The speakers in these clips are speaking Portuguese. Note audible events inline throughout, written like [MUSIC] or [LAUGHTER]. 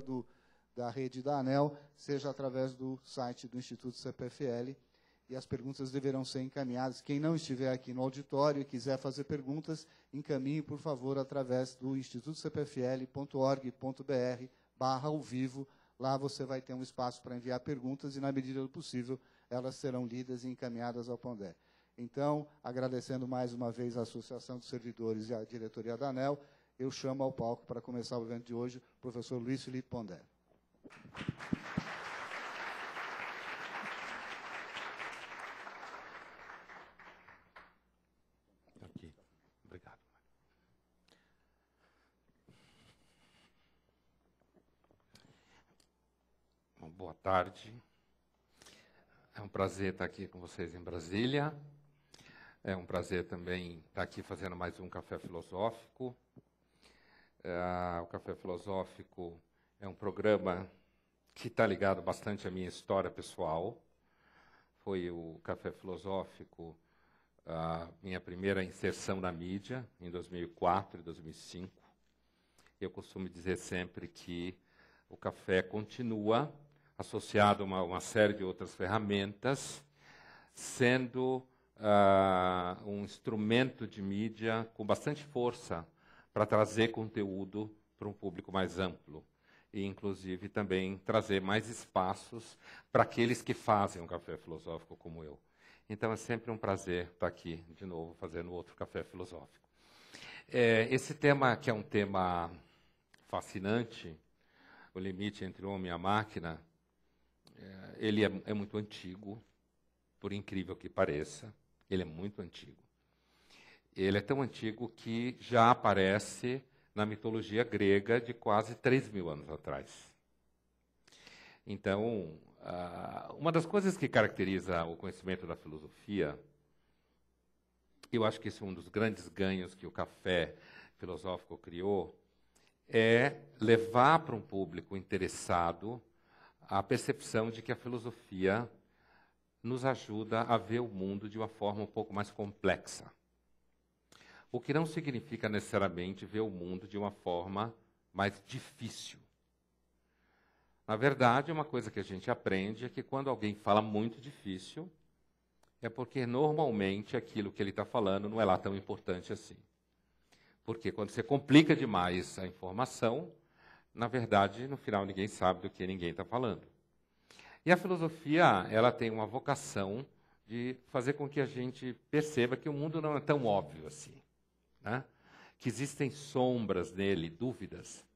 do, da rede da ANEL, seja através do site do Instituto CPFL. E as perguntas deverão ser encaminhadas. Quem não estiver aqui no auditório e quiser fazer perguntas, encaminhe, por favor, através do institutocpfl.org.br barra ao vivo. Lá você vai ter um espaço para enviar perguntas e, na medida do possível, elas serão lidas e encaminhadas ao Pondé. Então, agradecendo mais uma vez a Associação dos Servidores e a Diretoria da ANEL, eu chamo ao palco para começar o evento de hoje o professor Luiz Felipe Pondé. obrigado. Bom, boa tarde. É um prazer estar aqui com vocês em Brasília. É um prazer também estar aqui fazendo mais um café filosófico. Ah, o Café Filosófico é um programa que está ligado bastante à minha história pessoal. Foi o Café Filosófico, a minha primeira inserção na mídia, em 2004 e 2005. Eu costumo dizer sempre que o café continua associado a uma, uma série de outras ferramentas, sendo uh, um instrumento de mídia com bastante força para trazer conteúdo para um público mais amplo e, inclusive, também trazer mais espaços para aqueles que fazem um café filosófico como eu. Então, é sempre um prazer estar tá aqui de novo fazendo outro café filosófico. É, esse tema, que é um tema fascinante, o limite entre o homem e a máquina, é, ele é, é muito antigo, por incrível que pareça, ele é muito antigo ele é tão antigo que já aparece na mitologia grega de quase 3 mil anos atrás. Então, uma das coisas que caracteriza o conhecimento da filosofia, eu acho que esse é um dos grandes ganhos que o café filosófico criou, é levar para um público interessado a percepção de que a filosofia nos ajuda a ver o mundo de uma forma um pouco mais complexa. O que não significa necessariamente ver o mundo de uma forma mais difícil. Na verdade, uma coisa que a gente aprende é que quando alguém fala muito difícil, é porque normalmente aquilo que ele está falando não é lá tão importante assim. Porque quando você complica demais a informação, na verdade, no final ninguém sabe do que ninguém está falando. E a filosofia, ela tem uma vocação de fazer com que a gente perceba que o mundo não é tão óbvio assim né? que existem sombras nele, dúvidas.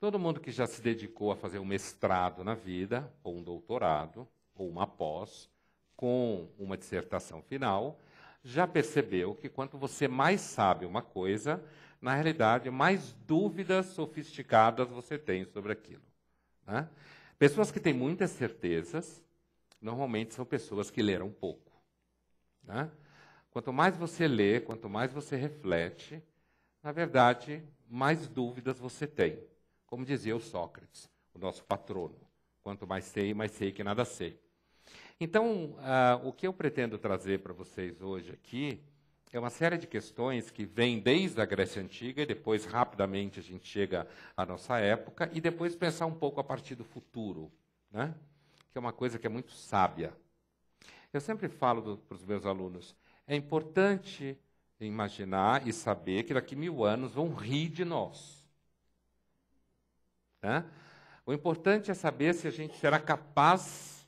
Todo mundo que já se dedicou a fazer um mestrado na vida, ou um doutorado, ou uma pós, com uma dissertação final, já percebeu que quanto você mais sabe uma coisa, na realidade, mais dúvidas sofisticadas você tem sobre aquilo. Né? Pessoas que têm muitas certezas, normalmente são pessoas que leram pouco. Né? Quanto mais você lê, quanto mais você reflete, na verdade, mais dúvidas você tem. Como dizia o Sócrates, o nosso patrono: quanto mais sei, mais sei que nada sei. Então, uh, o que eu pretendo trazer para vocês hoje aqui é uma série de questões que vêm desde a Grécia Antiga, e depois rapidamente a gente chega à nossa época, e depois pensar um pouco a partir do futuro, né? que é uma coisa que é muito sábia. Eu sempre falo para os meus alunos: é importante imaginar e saber que daqui a mil anos vão rir de nós. Né? O importante é saber se a gente será capaz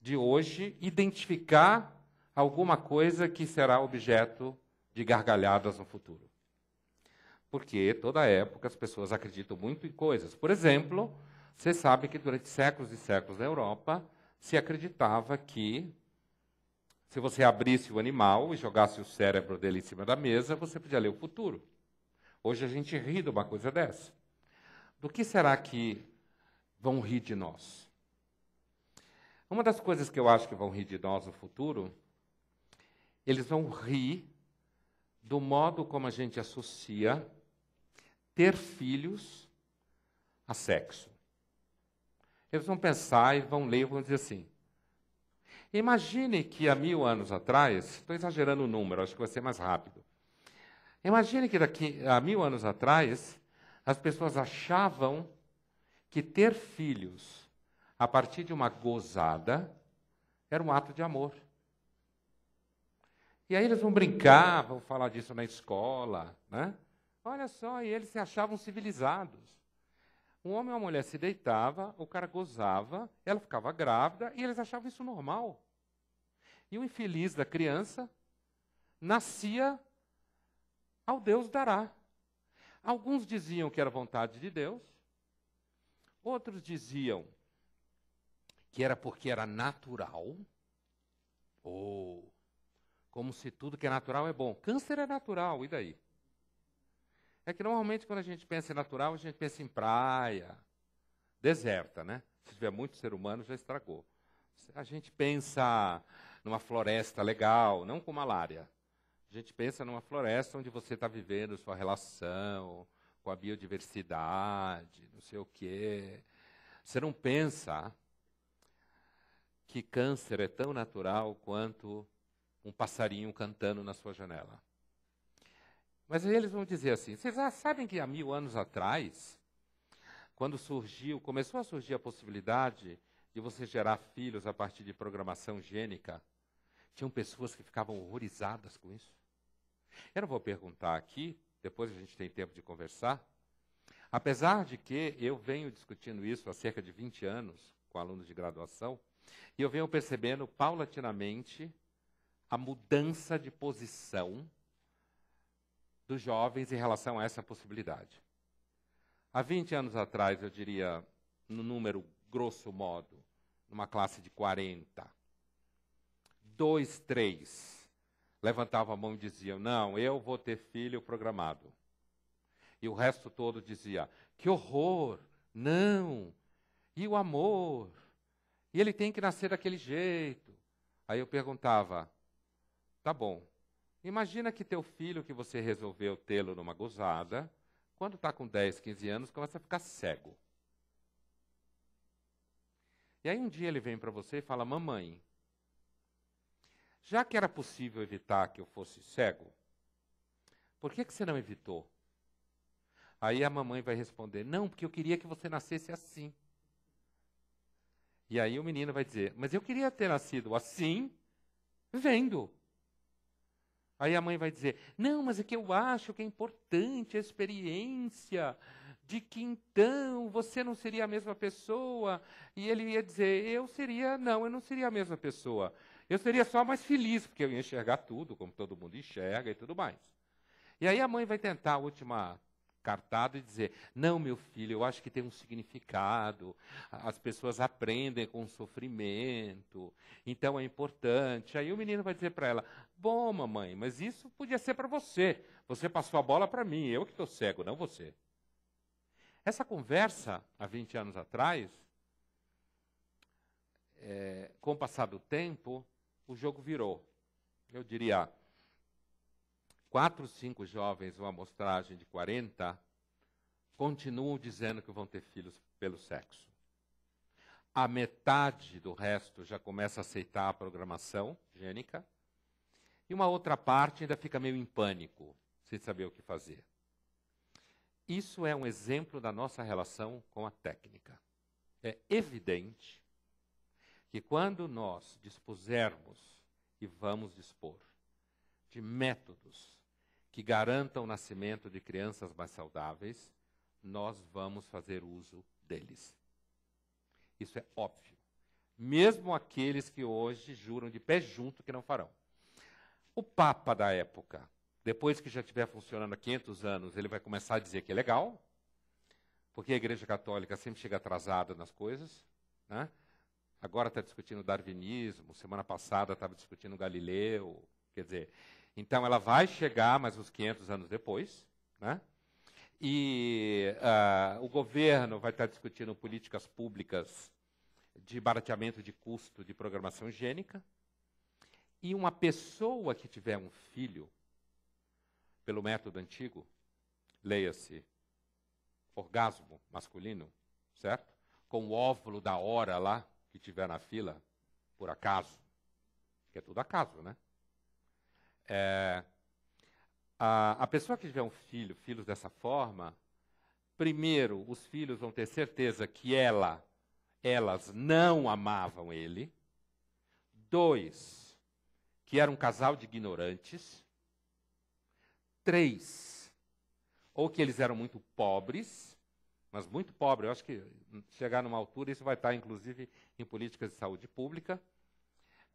de hoje identificar alguma coisa que será objeto de gargalhadas no futuro. Porque toda época as pessoas acreditam muito em coisas. Por exemplo, você sabe que durante séculos e séculos na Europa se acreditava que se você abrisse o animal e jogasse o cérebro dele em cima da mesa, você podia ler o futuro. Hoje a gente ri de uma coisa dessa. Do que será que vão rir de nós? Uma das coisas que eu acho que vão rir de nós no futuro, eles vão rir do modo como a gente associa ter filhos a sexo. Eles vão pensar e vão ler e vão dizer assim: Imagine que há mil anos atrás, estou exagerando o número, acho que vai ser mais rápido. Imagine que daqui, há mil anos atrás, as pessoas achavam que ter filhos a partir de uma gozada era um ato de amor. E aí eles vão brincar, vão falar disso na escola, né? Olha só, e eles se achavam civilizados. Um homem e uma mulher se deitava, o cara gozava, ela ficava grávida e eles achavam isso normal. E o infeliz da criança nascia ao Deus dará. Alguns diziam que era vontade de Deus, outros diziam que era porque era natural, ou oh, como se tudo que é natural é bom. Câncer é natural, e daí? É que normalmente quando a gente pensa em natural, a gente pensa em praia, deserta, né? Se tiver muito ser humano, já estragou. A gente pensa numa floresta legal, não com malária. A gente pensa numa floresta onde você está vivendo sua relação com a biodiversidade, não sei o quê. Você não pensa que câncer é tão natural quanto um passarinho cantando na sua janela. Mas eles vão dizer assim: vocês já sabem que há mil anos atrás, quando surgiu, começou a surgir a possibilidade de você gerar filhos a partir de programação gênica, tinham pessoas que ficavam horrorizadas com isso. Eu não vou perguntar aqui, depois a gente tem tempo de conversar. Apesar de que eu venho discutindo isso há cerca de 20 anos com alunos de graduação, e eu venho percebendo paulatinamente a mudança de posição dos jovens em relação a essa possibilidade. Há 20 anos atrás, eu diria, no número grosso modo, numa classe de 40, dois, três levantavam a mão e diziam: Não, eu vou ter filho programado. E o resto todo dizia: Que horror! Não! E o amor? E ele tem que nascer daquele jeito. Aí eu perguntava: Tá bom. Imagina que teu filho, que você resolveu tê-lo numa gozada, quando está com 10, 15 anos, começa a ficar cego. E aí um dia ele vem para você e fala: Mamãe, já que era possível evitar que eu fosse cego, por que, que você não evitou? Aí a mamãe vai responder: Não, porque eu queria que você nascesse assim. E aí o menino vai dizer: Mas eu queria ter nascido assim, vendo. Aí a mãe vai dizer: Não, mas é que eu acho que é importante a experiência de que então você não seria a mesma pessoa. E ele ia dizer: Eu seria, não, eu não seria a mesma pessoa. Eu seria só mais feliz, porque eu ia enxergar tudo, como todo mundo enxerga e tudo mais. E aí a mãe vai tentar a última cartada e dizer: Não, meu filho, eu acho que tem um significado. As pessoas aprendem com o sofrimento, então é importante. Aí o menino vai dizer para ela: Bom, mamãe, mas isso podia ser para você. Você passou a bola para mim, eu que estou cego, não você. Essa conversa, há 20 anos atrás, é, com o passar do tempo, o jogo virou. Eu diria, quatro, cinco jovens, uma amostragem de 40, continuam dizendo que vão ter filhos pelo sexo. A metade do resto já começa a aceitar a programação gênica. E uma outra parte ainda fica meio em pânico, sem saber o que fazer. Isso é um exemplo da nossa relação com a técnica. É evidente que quando nós dispusermos, e vamos dispor, de métodos que garantam o nascimento de crianças mais saudáveis, nós vamos fazer uso deles. Isso é óbvio. Mesmo aqueles que hoje juram de pé junto que não farão. O Papa da época, depois que já estiver funcionando há 500 anos, ele vai começar a dizer que é legal, porque a Igreja Católica sempre chega atrasada nas coisas, né? agora está discutindo darwinismo, semana passada estava discutindo Galileu, quer dizer, então ela vai chegar mais uns 500 anos depois, né? E uh, o governo vai estar tá discutindo políticas públicas de barateamento de custo de programação gênica. E uma pessoa que tiver um filho, pelo método antigo, leia-se orgasmo masculino, certo? Com o óvulo da hora lá, que tiver na fila, por acaso, que é tudo acaso, né? É, a, a pessoa que tiver um filho, filhos dessa forma, primeiro, os filhos vão ter certeza que ela, elas não amavam ele. Dois, que era um casal de ignorantes. Três, ou que eles eram muito pobres, mas muito pobre. Eu acho que chegar numa altura, isso vai estar, inclusive, em políticas de saúde pública.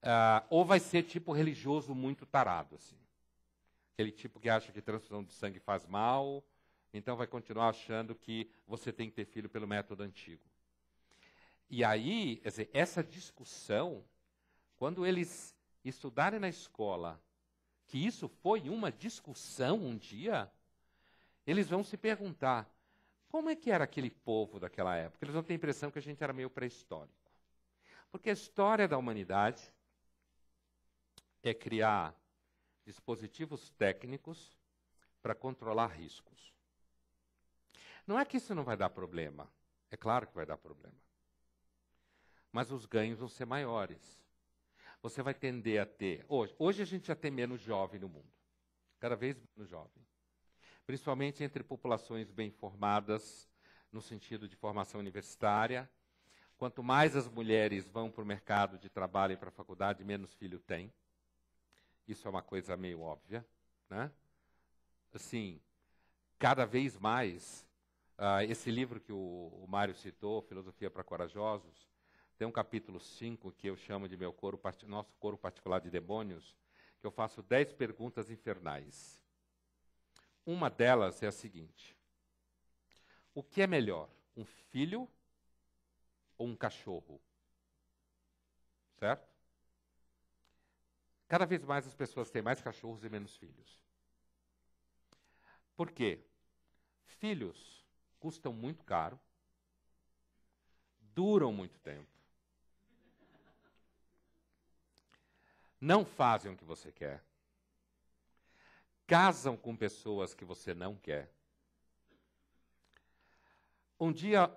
Uh, ou vai ser tipo religioso muito tarado, assim. Aquele tipo que acha que transfusão de sangue faz mal, então vai continuar achando que você tem que ter filho pelo método antigo. E aí, quer dizer, essa discussão, quando eles estudarem na escola que isso foi uma discussão um dia, eles vão se perguntar: como é que era aquele povo daquela época? Eles não têm a impressão que a gente era meio pré-histórico. Porque a história da humanidade é criar dispositivos técnicos para controlar riscos. Não é que isso não vai dar problema. É claro que vai dar problema. Mas os ganhos vão ser maiores. Você vai tender a ter. Hoje, hoje a gente já tem menos jovem no mundo. Cada vez menos jovem principalmente entre populações bem formadas, no sentido de formação universitária. Quanto mais as mulheres vão para o mercado de trabalho e para a faculdade, menos filho tem. Isso é uma coisa meio óbvia. Né? Assim, cada vez mais, uh, esse livro que o, o Mário citou, Filosofia para Corajosos, tem um capítulo 5 que eu chamo de meu coro, nosso coro particular de demônios, que eu faço 10 perguntas infernais. Uma delas é a seguinte: O que é melhor, um filho ou um cachorro? Certo? Cada vez mais as pessoas têm mais cachorros e menos filhos. Por quê? Filhos custam muito caro, duram muito tempo, não fazem o que você quer, casam com pessoas que você não quer. Um dia,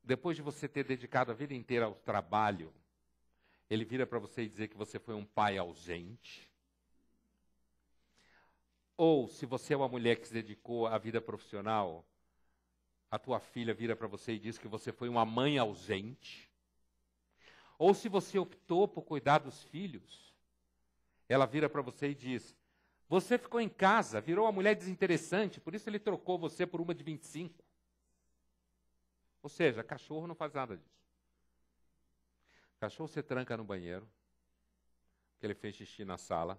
depois de você ter dedicado a vida inteira ao trabalho, ele vira para você e dizer que você foi um pai ausente. Ou, se você é uma mulher que se dedicou à vida profissional, a tua filha vira para você e diz que você foi uma mãe ausente. Ou se você optou por cuidar dos filhos, ela vira para você e diz: você ficou em casa, virou uma mulher desinteressante, por isso ele trocou você por uma de 25. Ou seja, cachorro não faz nada disso. Cachorro você tranca no banheiro, que ele fez xixi na sala,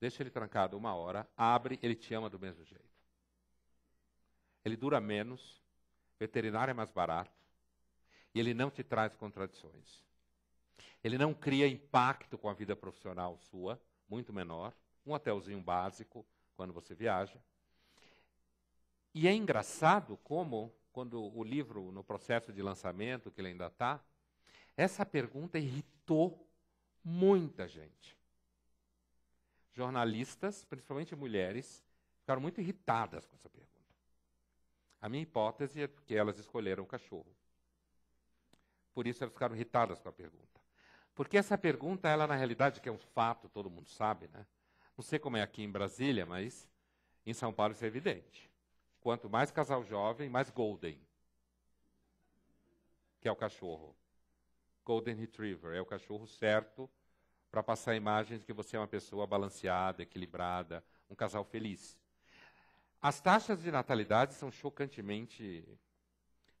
deixa ele trancado uma hora, abre, ele te ama do mesmo jeito. Ele dura menos, veterinário é mais barato, e ele não te traz contradições. Ele não cria impacto com a vida profissional sua, muito menor um hotelzinho básico quando você viaja. E é engraçado como, quando o livro, no processo de lançamento, que ele ainda está, essa pergunta irritou muita gente. Jornalistas, principalmente mulheres, ficaram muito irritadas com essa pergunta. A minha hipótese é que elas escolheram o cachorro. Por isso elas ficaram irritadas com a pergunta. Porque essa pergunta, ela na realidade, que é um fato, todo mundo sabe, né? Não sei como é aqui em Brasília, mas em São Paulo isso é evidente. Quanto mais casal jovem, mais golden. Que é o cachorro. Golden Retriever é o cachorro certo para passar imagens que você é uma pessoa balanceada, equilibrada, um casal feliz. As taxas de natalidade são chocantemente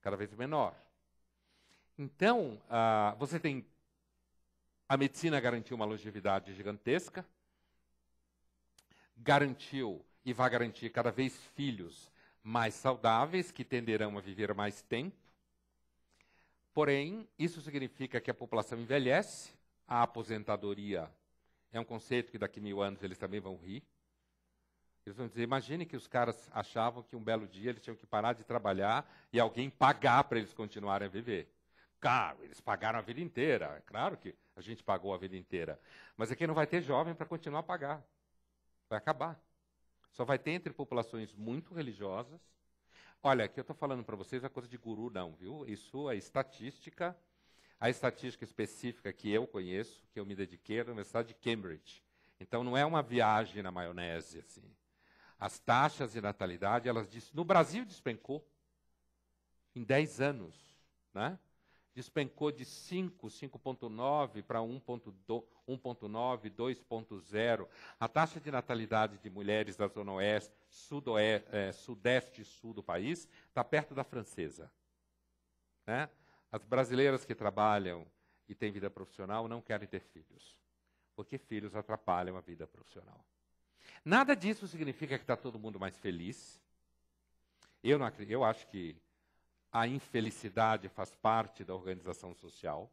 cada vez menor. Então, ah, você tem. A medicina garantiu uma longevidade gigantesca, garantiu e vai garantir cada vez filhos mais saudáveis, que tenderão a viver mais tempo. Porém, isso significa que a população envelhece, a aposentadoria é um conceito que daqui a mil anos eles também vão rir. Eles vão dizer: imagine que os caras achavam que um belo dia eles tinham que parar de trabalhar e alguém pagar para eles continuarem a viver. Claro, eles pagaram a vida inteira. É claro que a gente pagou a vida inteira. Mas é que não vai ter jovem para continuar a pagar. Vai acabar. Só vai ter entre populações muito religiosas. Olha, que eu estou falando para vocês é coisa de guru, não, viu? Isso é estatística. A estatística específica que eu conheço, que eu me dediquei, é da Universidade de Cambridge. Então não é uma viagem na maionese, assim. As taxas de natalidade, elas no Brasil despencou em 10 anos, né? despencou de 5, 5,9 para 1,9, 2,0. A taxa de natalidade de mulheres da Zona Oeste, sudoeste, eh, é, Sudeste e Sul do país está perto da francesa. Né? As brasileiras que trabalham e têm vida profissional não querem ter filhos, porque filhos atrapalham a vida profissional. Nada disso significa que está todo mundo mais feliz. Eu, não, eu acho que a infelicidade faz parte da organização social,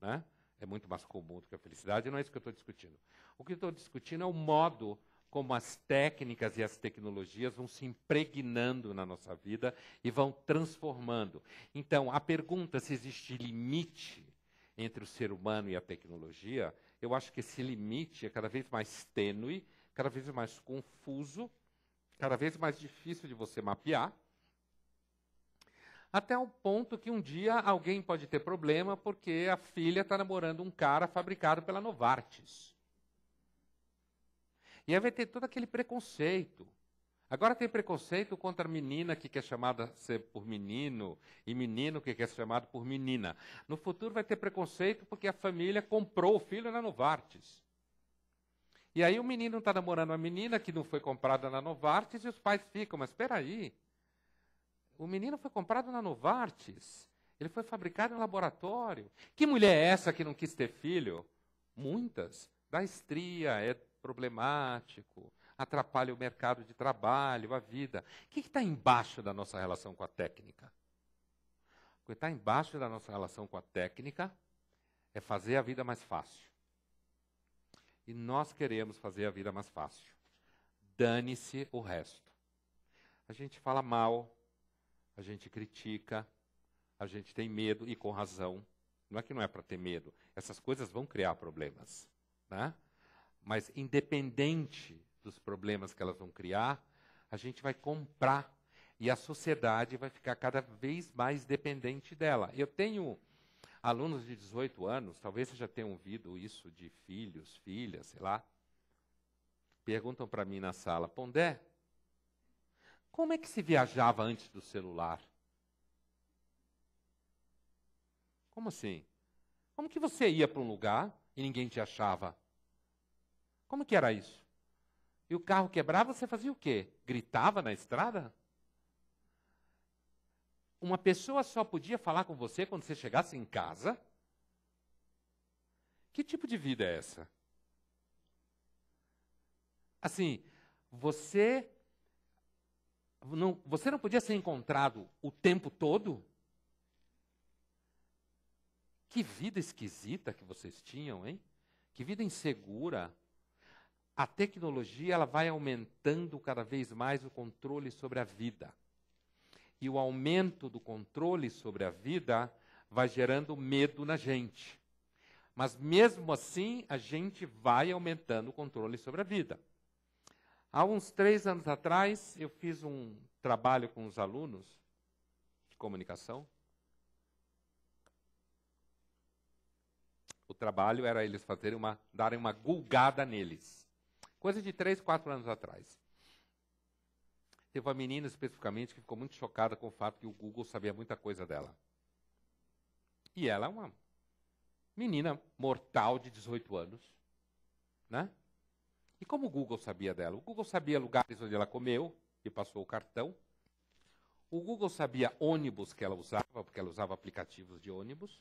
né? é muito mais comum do que a felicidade, não é isso que eu estou discutindo. O que eu estou discutindo é o modo como as técnicas e as tecnologias vão se impregnando na nossa vida e vão transformando. Então, a pergunta se existe limite entre o ser humano e a tecnologia, eu acho que esse limite é cada vez mais tênue, cada vez mais confuso, cada vez mais difícil de você mapear até o ponto que um dia alguém pode ter problema porque a filha está namorando um cara fabricado pela Novartis. E aí vai ter todo aquele preconceito. Agora tem preconceito contra a menina que quer chamada ser por menino e menino que quer ser chamado por menina. No futuro vai ter preconceito porque a família comprou o filho na Novartis. E aí o menino está namorando a menina que não foi comprada na Novartis e os pais ficam, mas espera aí, o menino foi comprado na Novartis. Ele foi fabricado em laboratório. Que mulher é essa que não quis ter filho? Muitas. Dá estria, é problemático, atrapalha o mercado de trabalho, a vida. O que está embaixo da nossa relação com a técnica? O que está embaixo da nossa relação com a técnica é fazer a vida mais fácil. E nós queremos fazer a vida mais fácil. Dane-se o resto. A gente fala mal a gente critica, a gente tem medo, e com razão. Não é que não é para ter medo, essas coisas vão criar problemas. Né? Mas, independente dos problemas que elas vão criar, a gente vai comprar e a sociedade vai ficar cada vez mais dependente dela. Eu tenho alunos de 18 anos, talvez você já tenha ouvido isso de filhos, filhas, sei lá, perguntam para mim na sala: Pondé, como é que se viajava antes do celular? Como assim? Como que você ia para um lugar e ninguém te achava? Como que era isso? E o carro quebrava, você fazia o quê? Gritava na estrada? Uma pessoa só podia falar com você quando você chegasse em casa? Que tipo de vida é essa? Assim, você não, você não podia ser encontrado o tempo todo? Que vida esquisita que vocês tinham, hein? Que vida insegura. A tecnologia ela vai aumentando cada vez mais o controle sobre a vida. E o aumento do controle sobre a vida vai gerando medo na gente. Mas mesmo assim, a gente vai aumentando o controle sobre a vida. Há uns três anos atrás, eu fiz um trabalho com os alunos de comunicação. O trabalho era eles fazerem uma, darem uma gulgada neles. Coisa de três, quatro anos atrás. Teve uma menina especificamente que ficou muito chocada com o fato que o Google sabia muita coisa dela. E ela é uma menina mortal de 18 anos, né? E como o Google sabia dela? O Google sabia lugares onde ela comeu e passou o cartão. O Google sabia ônibus que ela usava, porque ela usava aplicativos de ônibus.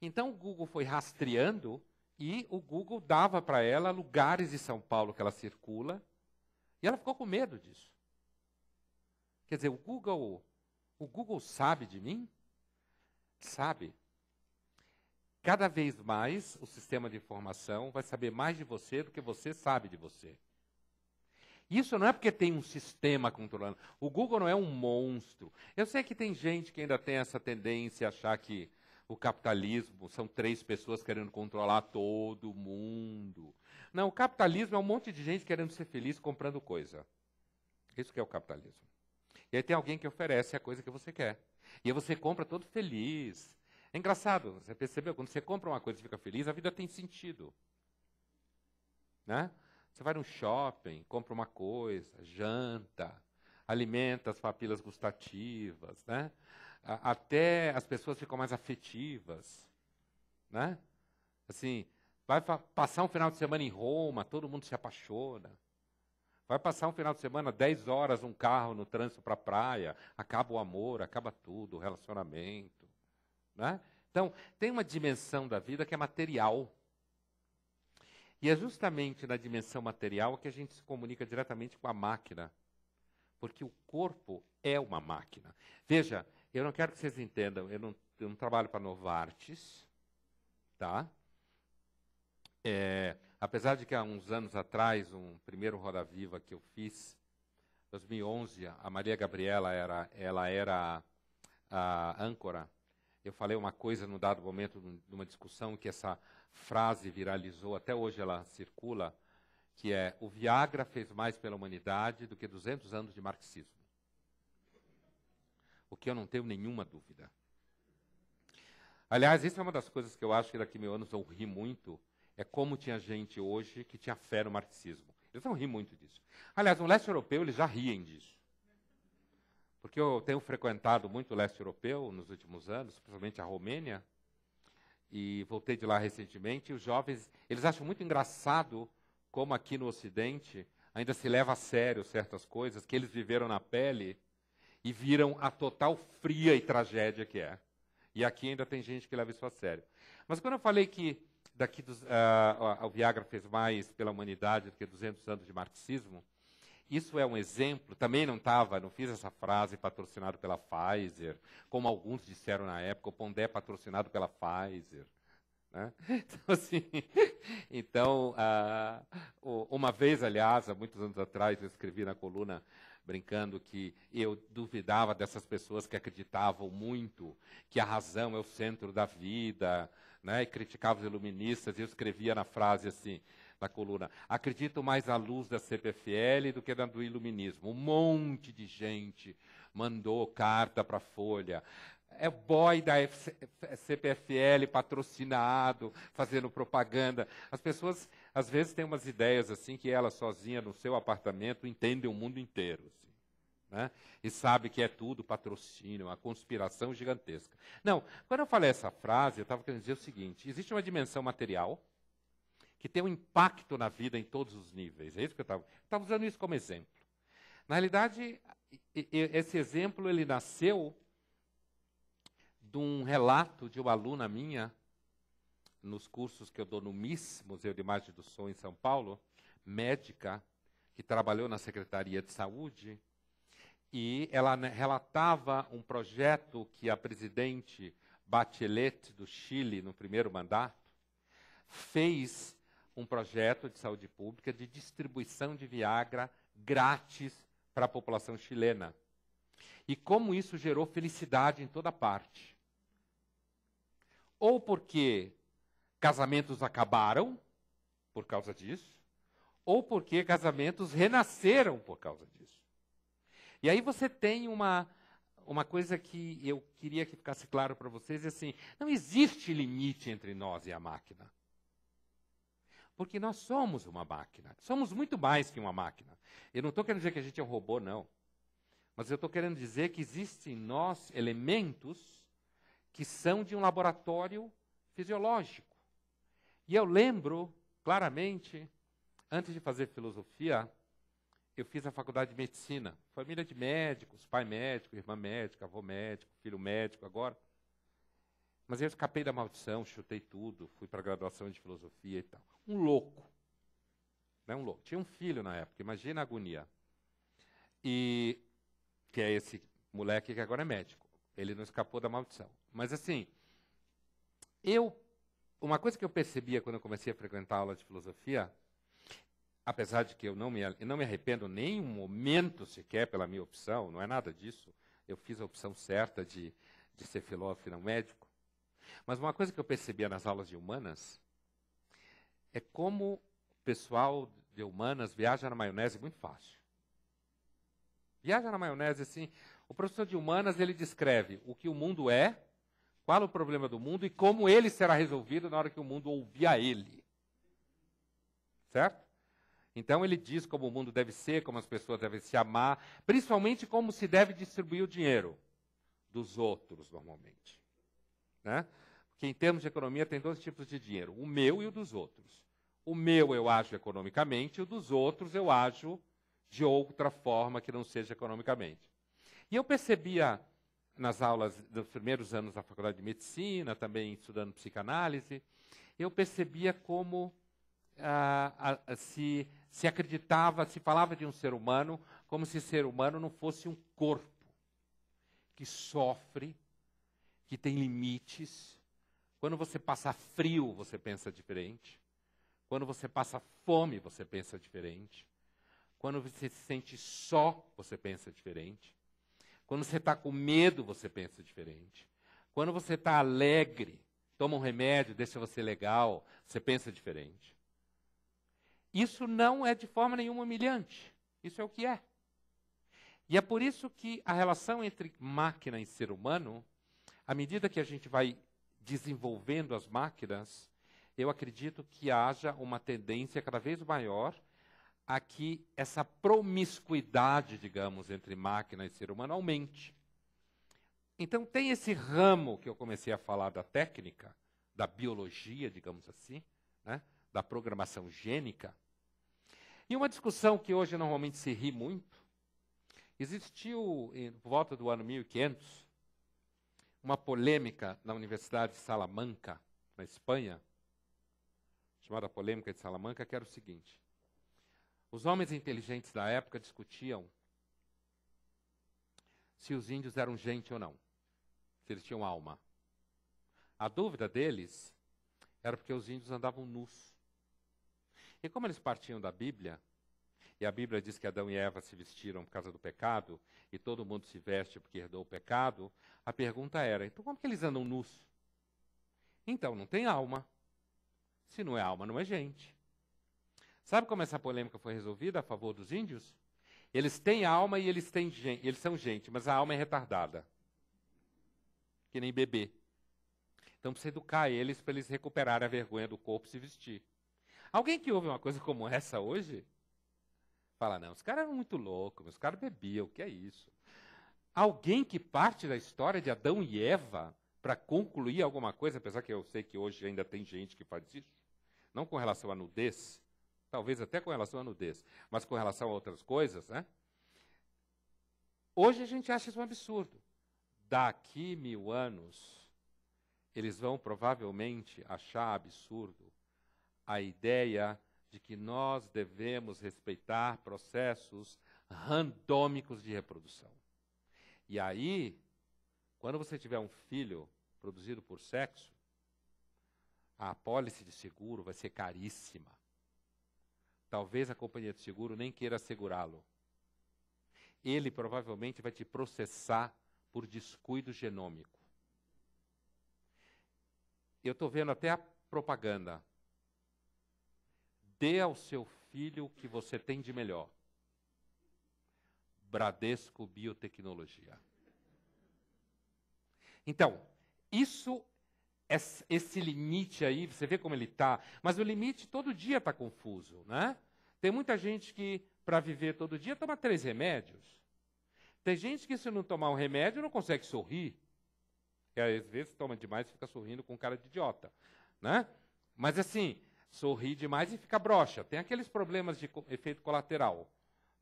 Então o Google foi rastreando e o Google dava para ela lugares de São Paulo que ela circula. E ela ficou com medo disso. Quer dizer, o Google, o Google sabe de mim? Sabe cada vez mais o sistema de informação vai saber mais de você do que você sabe de você. Isso não é porque tem um sistema controlando. O Google não é um monstro. Eu sei que tem gente que ainda tem essa tendência a achar que o capitalismo são três pessoas querendo controlar todo mundo. Não, o capitalismo é um monte de gente querendo ser feliz comprando coisa. Isso que é o capitalismo. E aí tem alguém que oferece a coisa que você quer. E aí você compra todo feliz, é engraçado, você percebeu? Quando você compra uma coisa e fica feliz, a vida tem sentido. Né? Você vai no shopping, compra uma coisa, janta, alimenta as papilas gustativas, né? Até as pessoas ficam mais afetivas, né? Assim, vai passar um final de semana em Roma, todo mundo se apaixona. Vai passar um final de semana, 10 horas, um carro no trânsito para a praia, acaba o amor, acaba tudo, o relacionamento. Né? Então, tem uma dimensão da vida que é material. E é justamente na dimensão material que a gente se comunica diretamente com a máquina. Porque o corpo é uma máquina. Veja, eu não quero que vocês entendam, eu não, eu não trabalho para Novartis, tá? É, apesar de que há uns anos atrás, um primeiro Roda Viva que eu fiz, 2011, a Maria Gabriela era, ela era a âncora eu falei uma coisa num dado momento, de uma discussão, que essa frase viralizou, até hoje ela circula, que é: o Viagra fez mais pela humanidade do que 200 anos de marxismo. O que eu não tenho nenhuma dúvida. Aliás, isso é uma das coisas que eu acho que daqui a mil anos vão rir muito, é como tinha gente hoje que tinha fé no marxismo. Eles vão rir muito disso. Aliás, no leste europeu eles já riem disso porque eu tenho frequentado muito o leste europeu nos últimos anos, principalmente a Romênia, e voltei de lá recentemente, e os jovens, eles acham muito engraçado como aqui no Ocidente ainda se leva a sério certas coisas que eles viveram na pele e viram a total fria e tragédia que é. E aqui ainda tem gente que leva isso a sério. Mas quando eu falei que daqui dos, uh, o Viagra fez mais pela humanidade do que 200 anos de marxismo, isso é um exemplo, também não estava, não fiz essa frase patrocinado pela Pfizer, como alguns disseram na época, o Pondé é patrocinado pela Pfizer. Né? [LAUGHS] Então, assim, então ah, uma vez, aliás, há muitos anos atrás, eu escrevi na coluna brincando que eu duvidava dessas pessoas que acreditavam muito que a razão é o centro da vida, né? e criticava os iluministas, e eu escrevia na frase assim, da coluna. Acredito mais à luz da CPFL do que na do iluminismo. Um monte de gente mandou carta para a Folha. É boy da FC, CPFL patrocinado, fazendo propaganda. As pessoas, às vezes, têm umas ideias assim que ela sozinha no seu apartamento entende o mundo inteiro. Assim. Né? e sabe que é tudo patrocínio, uma conspiração gigantesca. Não, quando eu falei essa frase, eu estava querendo dizer o seguinte: existe uma dimensão material, que tem um impacto na vida em todos os níveis. É isso que eu estava. Estava usando isso como exemplo. Na realidade, esse exemplo ele nasceu de um relato de uma aluna minha nos cursos que eu dou no MIS, Museu de Imagem do Som em São Paulo, médica, que trabalhou na Secretaria de Saúde, e ela relatava um projeto que a presidente Bachelet do Chile, no primeiro mandato, fez um projeto de saúde pública de distribuição de Viagra grátis para a população chilena. E como isso gerou felicidade em toda parte. Ou porque casamentos acabaram por causa disso, ou porque casamentos renasceram por causa disso. E aí você tem uma, uma coisa que eu queria que ficasse claro para vocês, é assim, não existe limite entre nós e a máquina. Porque nós somos uma máquina. Somos muito mais que uma máquina. Eu não estou querendo dizer que a gente é um robô, não. Mas eu estou querendo dizer que existem em nós elementos que são de um laboratório fisiológico. E eu lembro claramente, antes de fazer filosofia, eu fiz a faculdade de medicina. Família de médicos, pai médico, irmã médica, avô médico, filho médico agora. Mas eu escapei da maldição, chutei tudo, fui para a graduação de filosofia e tal. Um louco. Né, um louco. Tinha um filho na época, imagina a agonia. E que é esse moleque que agora é médico. Ele não escapou da maldição. Mas assim, eu uma coisa que eu percebia quando eu comecei a frequentar aula de filosofia, apesar de que eu não me, não me arrependo nem um momento sequer pela minha opção, não é nada disso. Eu fiz a opção certa de, de ser filósofo e não médico. Mas uma coisa que eu percebia nas aulas de humanas é como o pessoal de humanas viaja na maionese muito fácil. Viaja na maionese assim. O professor de humanas ele descreve o que o mundo é, qual o problema do mundo e como ele será resolvido na hora que o mundo ouvir a ele. Certo? Então ele diz como o mundo deve ser, como as pessoas devem se amar, principalmente como se deve distribuir o dinheiro dos outros normalmente. Né? Porque em termos de economia tem dois tipos de dinheiro, o meu e o dos outros. O meu eu ajo economicamente, o dos outros eu ajo de outra forma que não seja economicamente. E eu percebia nas aulas dos primeiros anos da faculdade de medicina, também estudando psicanálise, eu percebia como ah, se, se acreditava, se falava de um ser humano como se ser humano não fosse um corpo que sofre que tem limites. Quando você passa frio, você pensa diferente. Quando você passa fome, você pensa diferente. Quando você se sente só, você pensa diferente. Quando você está com medo, você pensa diferente. Quando você está alegre, toma um remédio, deixa você legal, você pensa diferente. Isso não é de forma nenhuma humilhante. Isso é o que é. E é por isso que a relação entre máquina e ser humano à medida que a gente vai desenvolvendo as máquinas, eu acredito que haja uma tendência cada vez maior a que essa promiscuidade, digamos, entre máquina e ser humano aumente. Então, tem esse ramo que eu comecei a falar da técnica, da biologia, digamos assim, né, da programação gênica. E uma discussão que hoje normalmente se ri muito. Existiu, em volta do ano 1500, uma polêmica na Universidade de Salamanca, na Espanha, chamada polêmica de Salamanca, que era o seguinte: os homens inteligentes da época discutiam se os índios eram gente ou não, se eles tinham alma. A dúvida deles era porque os índios andavam nus. E como eles partiam da Bíblia, e a Bíblia diz que Adão e Eva se vestiram por causa do pecado, e todo mundo se veste porque herdou o pecado. A pergunta era: então como que eles andam nus? Então, não tem alma. Se não é alma, não é gente. Sabe como essa polêmica foi resolvida a favor dos índios? Eles têm alma e eles, têm gente, eles são gente, mas a alma é retardada. Que nem bebê. Então precisa educar eles para eles recuperarem a vergonha do corpo e se vestir. Alguém que ouve uma coisa como essa hoje Fala, não, os caras eram muito loucos, os caras bebiam, o que é isso? Alguém que parte da história de Adão e Eva para concluir alguma coisa, apesar que eu sei que hoje ainda tem gente que faz isso, não com relação à nudez, talvez até com relação à nudez, mas com relação a outras coisas, né? Hoje a gente acha isso um absurdo. Daqui mil anos, eles vão provavelmente achar absurdo a ideia de que nós devemos respeitar processos randômicos de reprodução. E aí, quando você tiver um filho produzido por sexo, a apólice de seguro vai ser caríssima. Talvez a companhia de seguro nem queira segurá-lo. Ele provavelmente vai te processar por descuido genômico. Eu estou vendo até a propaganda Dê ao seu filho o que você tem de melhor. Bradesco Biotecnologia. Então, isso, esse limite aí, você vê como ele está, mas o limite todo dia está confuso, né? Tem muita gente que, para viver todo dia, toma três remédios. Tem gente que, se não tomar um remédio, não consegue sorrir. E às vezes toma demais e fica sorrindo com cara de idiota, né? Mas assim, sorri demais e fica broxa. Tem aqueles problemas de efeito colateral.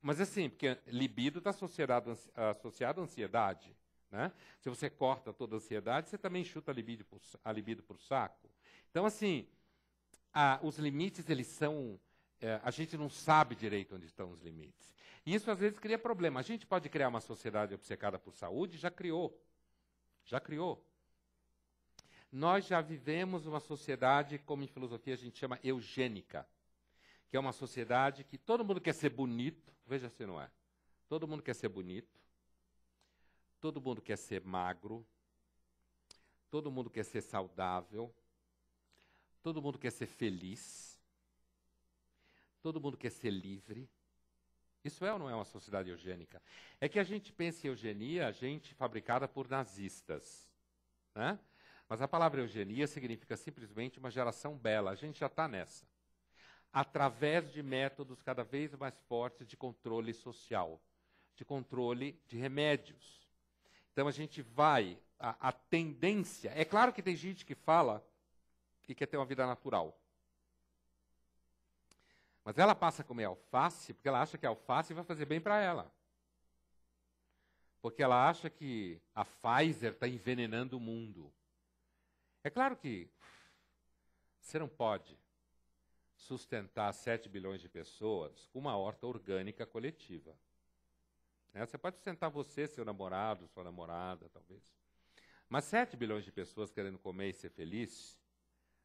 Mas assim, porque libido está associado, associado à ansiedade. Né? Se você corta toda a ansiedade, você também chuta a libido para a libido saco. Então, assim, a, os limites, eles são. É, a gente não sabe direito onde estão os limites. E isso, às vezes, cria problema. A gente pode criar uma sociedade obcecada por saúde? Já criou. Já criou. Nós já vivemos uma sociedade, como em filosofia a gente chama eugênica, que é uma sociedade que todo mundo quer ser bonito, veja se não é. Todo mundo quer ser bonito, todo mundo quer ser magro, todo mundo quer ser saudável, todo mundo quer ser feliz, todo mundo quer ser livre. Isso é ou não é uma sociedade eugênica? É que a gente pensa em eugenia, gente fabricada por nazistas. Né? Mas a palavra eugenia significa simplesmente uma geração bela. A gente já está nessa. Através de métodos cada vez mais fortes de controle social, de controle de remédios. Então a gente vai, a, a tendência. É claro que tem gente que fala que quer ter uma vida natural. Mas ela passa a comer alface porque ela acha que a alface vai fazer bem para ela. Porque ela acha que a Pfizer está envenenando o mundo. É claro que você não pode sustentar 7 bilhões de pessoas com uma horta orgânica coletiva. Né? você pode sustentar você, seu namorado, sua namorada, talvez. Mas 7 bilhões de pessoas querendo comer e ser feliz,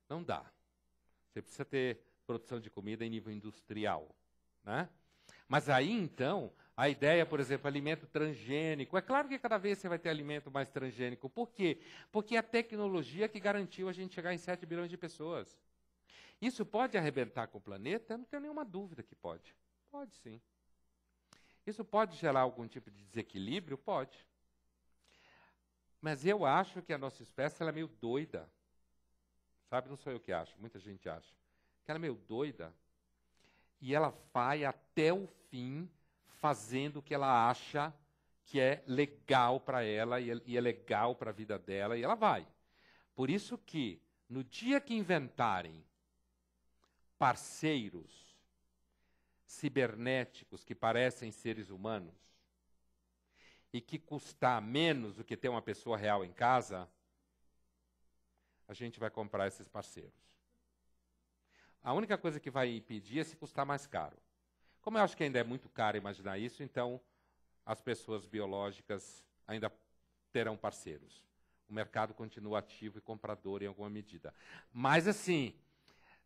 não dá. Você precisa ter produção de comida em nível industrial. Né? Mas aí, então, a ideia, por exemplo, alimento transgênico. É claro que cada vez você vai ter alimento mais transgênico. Por quê? Porque é a tecnologia que garantiu a gente chegar em 7 bilhões de pessoas. Isso pode arrebentar com o planeta? Eu não tenho nenhuma dúvida que pode. Pode sim. Isso pode gerar algum tipo de desequilíbrio? Pode. Mas eu acho que a nossa espécie é meio doida. Sabe? Não sou eu que acho, muita gente acha. Que ela é meio doida. E ela vai até o fim fazendo o que ela acha que é legal para ela e é, e é legal para a vida dela e ela vai. Por isso que no dia que inventarem parceiros cibernéticos que parecem seres humanos e que custar menos do que ter uma pessoa real em casa, a gente vai comprar esses parceiros. A única coisa que vai impedir é se custar mais caro. Como eu acho que ainda é muito caro imaginar isso, então as pessoas biológicas ainda terão parceiros. O mercado continua ativo e comprador em alguma medida. Mas assim,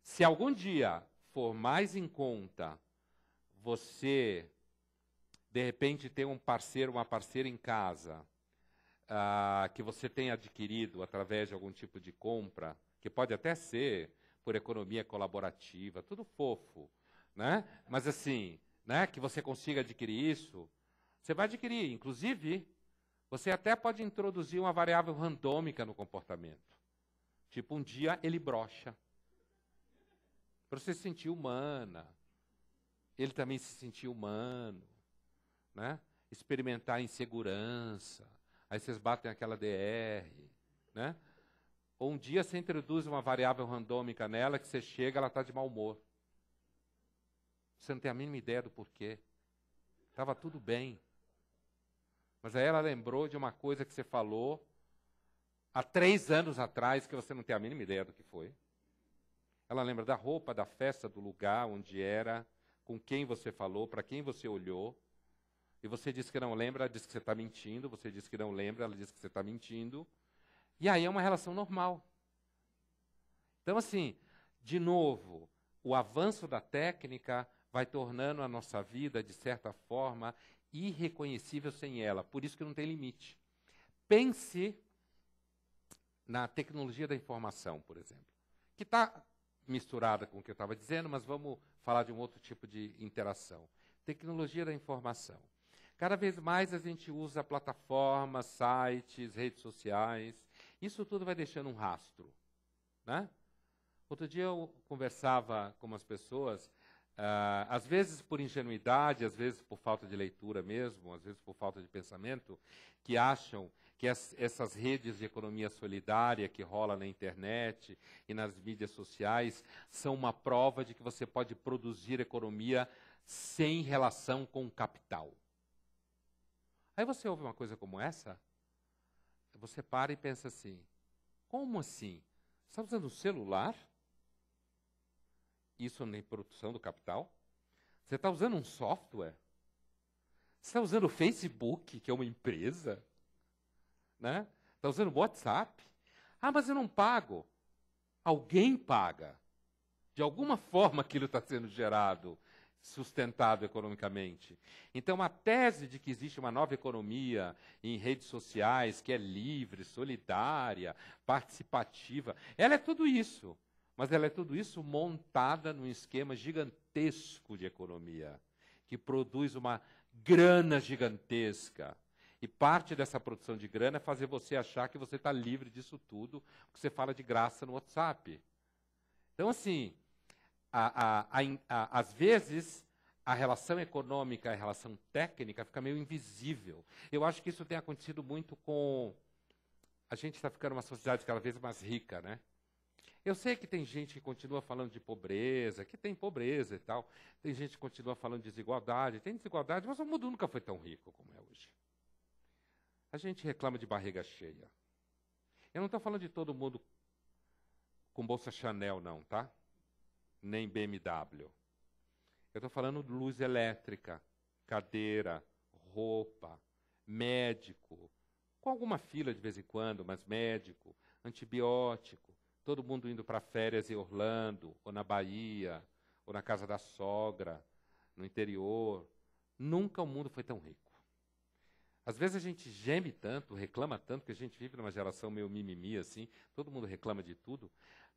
se algum dia for mais em conta você de repente ter um parceiro, uma parceira em casa, ah, que você tem adquirido através de algum tipo de compra, que pode até ser por economia colaborativa, tudo fofo, né? Mas assim, né, que você consiga adquirir isso, você vai adquirir, inclusive, você até pode introduzir uma variável randômica no comportamento. Tipo, um dia ele brocha. Para você se sentir humana. Ele também se sentir humano. Né? Experimentar insegurança. Aí vocês batem aquela DR. Né? Ou um dia você introduz uma variável randômica nela que você chega, ela está de mau humor. Você não tem a mínima ideia do porquê. Estava tudo bem. Mas aí ela lembrou de uma coisa que você falou há três anos atrás, que você não tem a mínima ideia do que foi. Ela lembra da roupa, da festa, do lugar onde era, com quem você falou, para quem você olhou. E você diz tá que não lembra, ela diz que você está mentindo. Você diz que não lembra, ela diz que você está mentindo. E aí é uma relação normal. Então, assim, de novo, o avanço da técnica vai tornando a nossa vida, de certa forma, irreconhecível sem ela. Por isso que não tem limite. Pense na tecnologia da informação, por exemplo, que está misturada com o que eu estava dizendo, mas vamos falar de um outro tipo de interação. Tecnologia da informação. Cada vez mais a gente usa plataformas, sites, redes sociais. Isso tudo vai deixando um rastro. Né? Outro dia eu conversava com umas pessoas Uh, às vezes por ingenuidade, às vezes por falta de leitura mesmo, às vezes por falta de pensamento, que acham que as, essas redes de economia solidária que rola na internet e nas mídias sociais são uma prova de que você pode produzir economia sem relação com o capital. Aí você ouve uma coisa como essa, você para e pensa assim: como assim? Você está usando um celular? isso na produção do capital? Você está usando um software? Você está usando o Facebook, que é uma empresa? Né? Está usando o WhatsApp? Ah, mas eu não pago. Alguém paga. De alguma forma aquilo está sendo gerado, sustentado economicamente. Então, a tese de que existe uma nova economia em redes sociais, que é livre, solidária, participativa, ela é tudo isso. Mas ela é tudo isso montada num esquema gigantesco de economia, que produz uma grana gigantesca. E parte dessa produção de grana é fazer você achar que você está livre disso tudo, porque você fala de graça no WhatsApp. Então, assim, a, a, a, às vezes a relação econômica, a relação técnica fica meio invisível. Eu acho que isso tem acontecido muito com. A gente está ficando uma sociedade cada vez mais rica, né? Eu sei que tem gente que continua falando de pobreza, que tem pobreza e tal. Tem gente que continua falando de desigualdade, tem desigualdade, mas o mundo nunca foi tão rico como é hoje. A gente reclama de barriga cheia. Eu não estou falando de todo mundo com bolsa Chanel, não, tá? Nem BMW. Eu estou falando de luz elétrica, cadeira, roupa, médico, com alguma fila de vez em quando, mas médico, antibiótico. Todo mundo indo para férias em Orlando, ou na Bahia, ou na casa da sogra, no interior. Nunca o mundo foi tão rico. Às vezes a gente geme tanto, reclama tanto, que a gente vive numa geração meio mimimi assim, todo mundo reclama de tudo,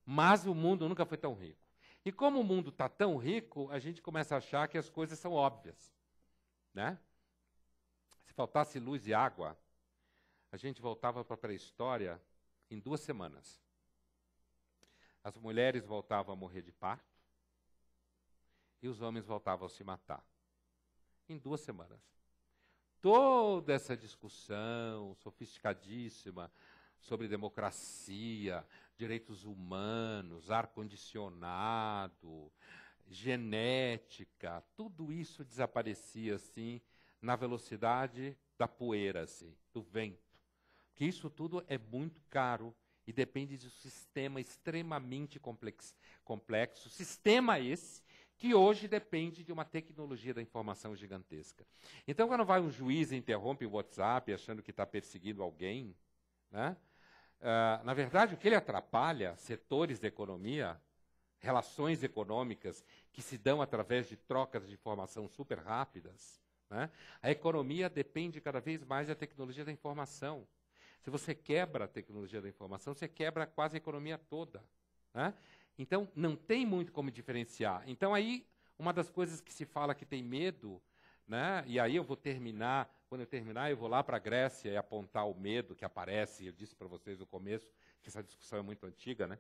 mas o mundo nunca foi tão rico. E como o mundo está tão rico, a gente começa a achar que as coisas são óbvias. Né? Se faltasse luz e água, a gente voltava para a pré-história em duas semanas. As mulheres voltavam a morrer de parto e os homens voltavam a se matar. Em duas semanas. Toda essa discussão sofisticadíssima sobre democracia, direitos humanos, ar-condicionado, genética, tudo isso desaparecia assim na velocidade da poeira, assim, do vento. que isso tudo é muito caro e depende de um sistema extremamente complexo, Sistema esse que hoje depende de uma tecnologia da informação gigantesca. Então, quando vai um juiz e interrompe o WhatsApp achando que está perseguindo alguém, né? Uh, na verdade, o que ele atrapalha setores da economia, relações econômicas que se dão através de trocas de informação super rápidas, né? a economia depende cada vez mais da tecnologia da informação. Se você quebra a tecnologia da informação, você quebra quase a economia toda. Né? Então, não tem muito como diferenciar. Então, aí, uma das coisas que se fala que tem medo, né? e aí eu vou terminar, quando eu terminar, eu vou lá para a Grécia e apontar o medo que aparece. Eu disse para vocês no começo que essa discussão é muito antiga. Né?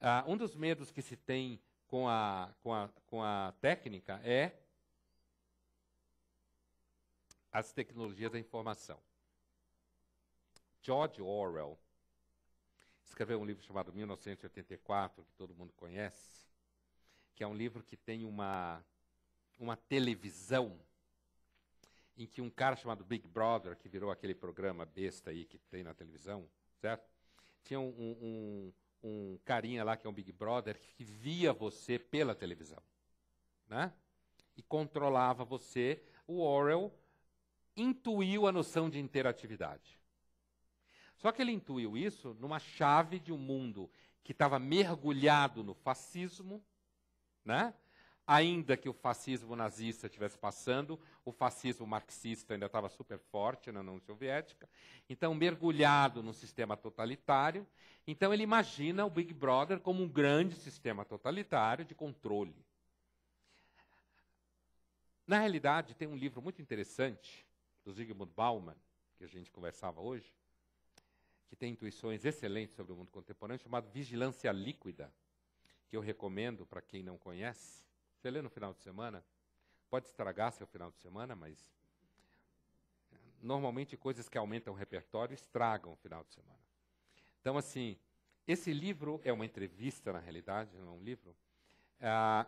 Ah, um dos medos que se tem com a, com a, com a técnica é as tecnologias da informação. George Orwell escreveu um livro chamado 1984, que todo mundo conhece, que é um livro que tem uma, uma televisão em que um cara chamado Big Brother, que virou aquele programa besta aí que tem na televisão, certo? Tinha um, um, um carinha lá que é um Big Brother que via você pela televisão, né? E controlava você. O Orwell intuiu a noção de interatividade. Só que ele intuiu isso numa chave de um mundo que estava mergulhado no fascismo, né? ainda que o fascismo nazista estivesse passando, o fascismo marxista ainda estava super forte na União Soviética, então mergulhado num sistema totalitário, então ele imagina o Big Brother como um grande sistema totalitário de controle. Na realidade, tem um livro muito interessante do Zygmunt Bauman, que a gente conversava hoje, que tem intuições excelentes sobre o mundo contemporâneo, chamado Vigilância Líquida, que eu recomendo para quem não conhece. Você lê no final de semana? Pode estragar seu final de semana, mas normalmente coisas que aumentam o repertório estragam o final de semana. Então, assim, esse livro é uma entrevista, na realidade, não é um livro. Ah,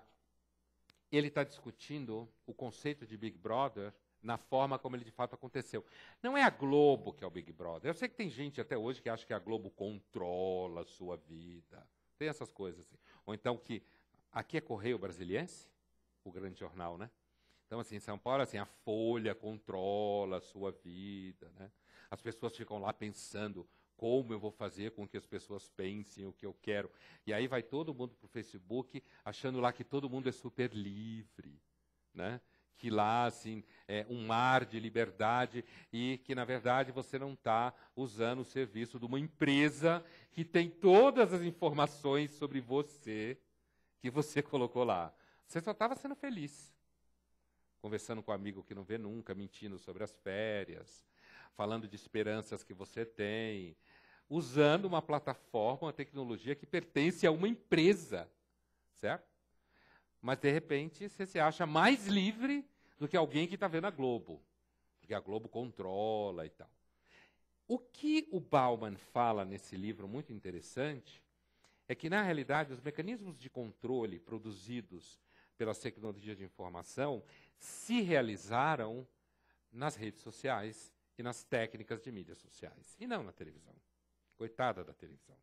ele está discutindo o conceito de Big Brother na forma como ele de fato aconteceu. Não é a Globo que é o Big Brother. Eu sei que tem gente até hoje que acha que a Globo controla a sua vida. Tem essas coisas assim. Ou então que aqui é Correio Brasiliense, o grande jornal, né? Então, assim, em São Paulo, assim, a Folha controla a sua vida, né? As pessoas ficam lá pensando como eu vou fazer com que as pessoas pensem o que eu quero. E aí vai todo mundo para o Facebook achando lá que todo mundo é super livre, né? que lá assim, é um mar de liberdade e que, na verdade, você não está usando o serviço de uma empresa que tem todas as informações sobre você que você [LAUGHS] colocou lá. Você só estava sendo feliz. Conversando com um amigo que não vê nunca, mentindo sobre as férias, falando de esperanças que você tem, usando uma plataforma, uma tecnologia que pertence a uma empresa, certo? Mas de repente você se acha mais livre do que alguém que está vendo a Globo, porque a Globo controla e tal. O que o Bauman fala nesse livro muito interessante é que, na realidade, os mecanismos de controle produzidos pelas tecnologias de informação se realizaram nas redes sociais e nas técnicas de mídias sociais, e não na televisão. Coitada da televisão.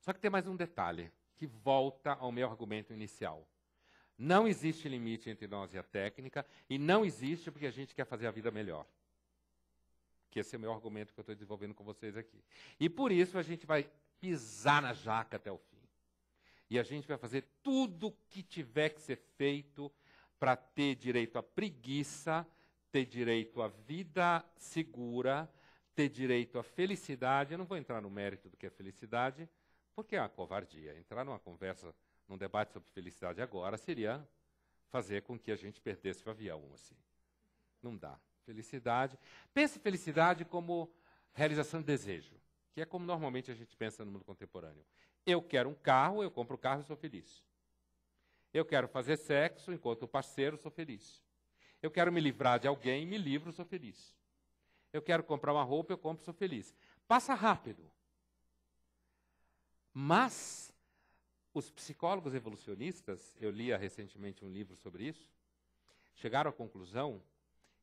Só que tem mais um detalhe que volta ao meu argumento inicial. Não existe limite entre nós e a técnica, e não existe porque a gente quer fazer a vida melhor. Que esse é o meu argumento que eu estou desenvolvendo com vocês aqui. E por isso a gente vai pisar na jaca até o fim. E a gente vai fazer tudo que tiver que ser feito para ter direito à preguiça, ter direito à vida segura, ter direito à felicidade. Eu não vou entrar no mérito do que é felicidade, porque é uma covardia. Entrar numa conversa, num debate sobre felicidade agora, seria fazer com que a gente perdesse o avião, assim. Não dá. Felicidade. Pense felicidade como realização de desejo, que é como normalmente a gente pensa no mundo contemporâneo. Eu quero um carro, eu compro o um carro e sou feliz. Eu quero fazer sexo, encontro o parceiro, sou feliz. Eu quero me livrar de alguém, me livro, sou feliz. Eu quero comprar uma roupa, eu compro, sou feliz. Passa rápido. Mas os psicólogos evolucionistas, eu lia recentemente um livro sobre isso, chegaram à conclusão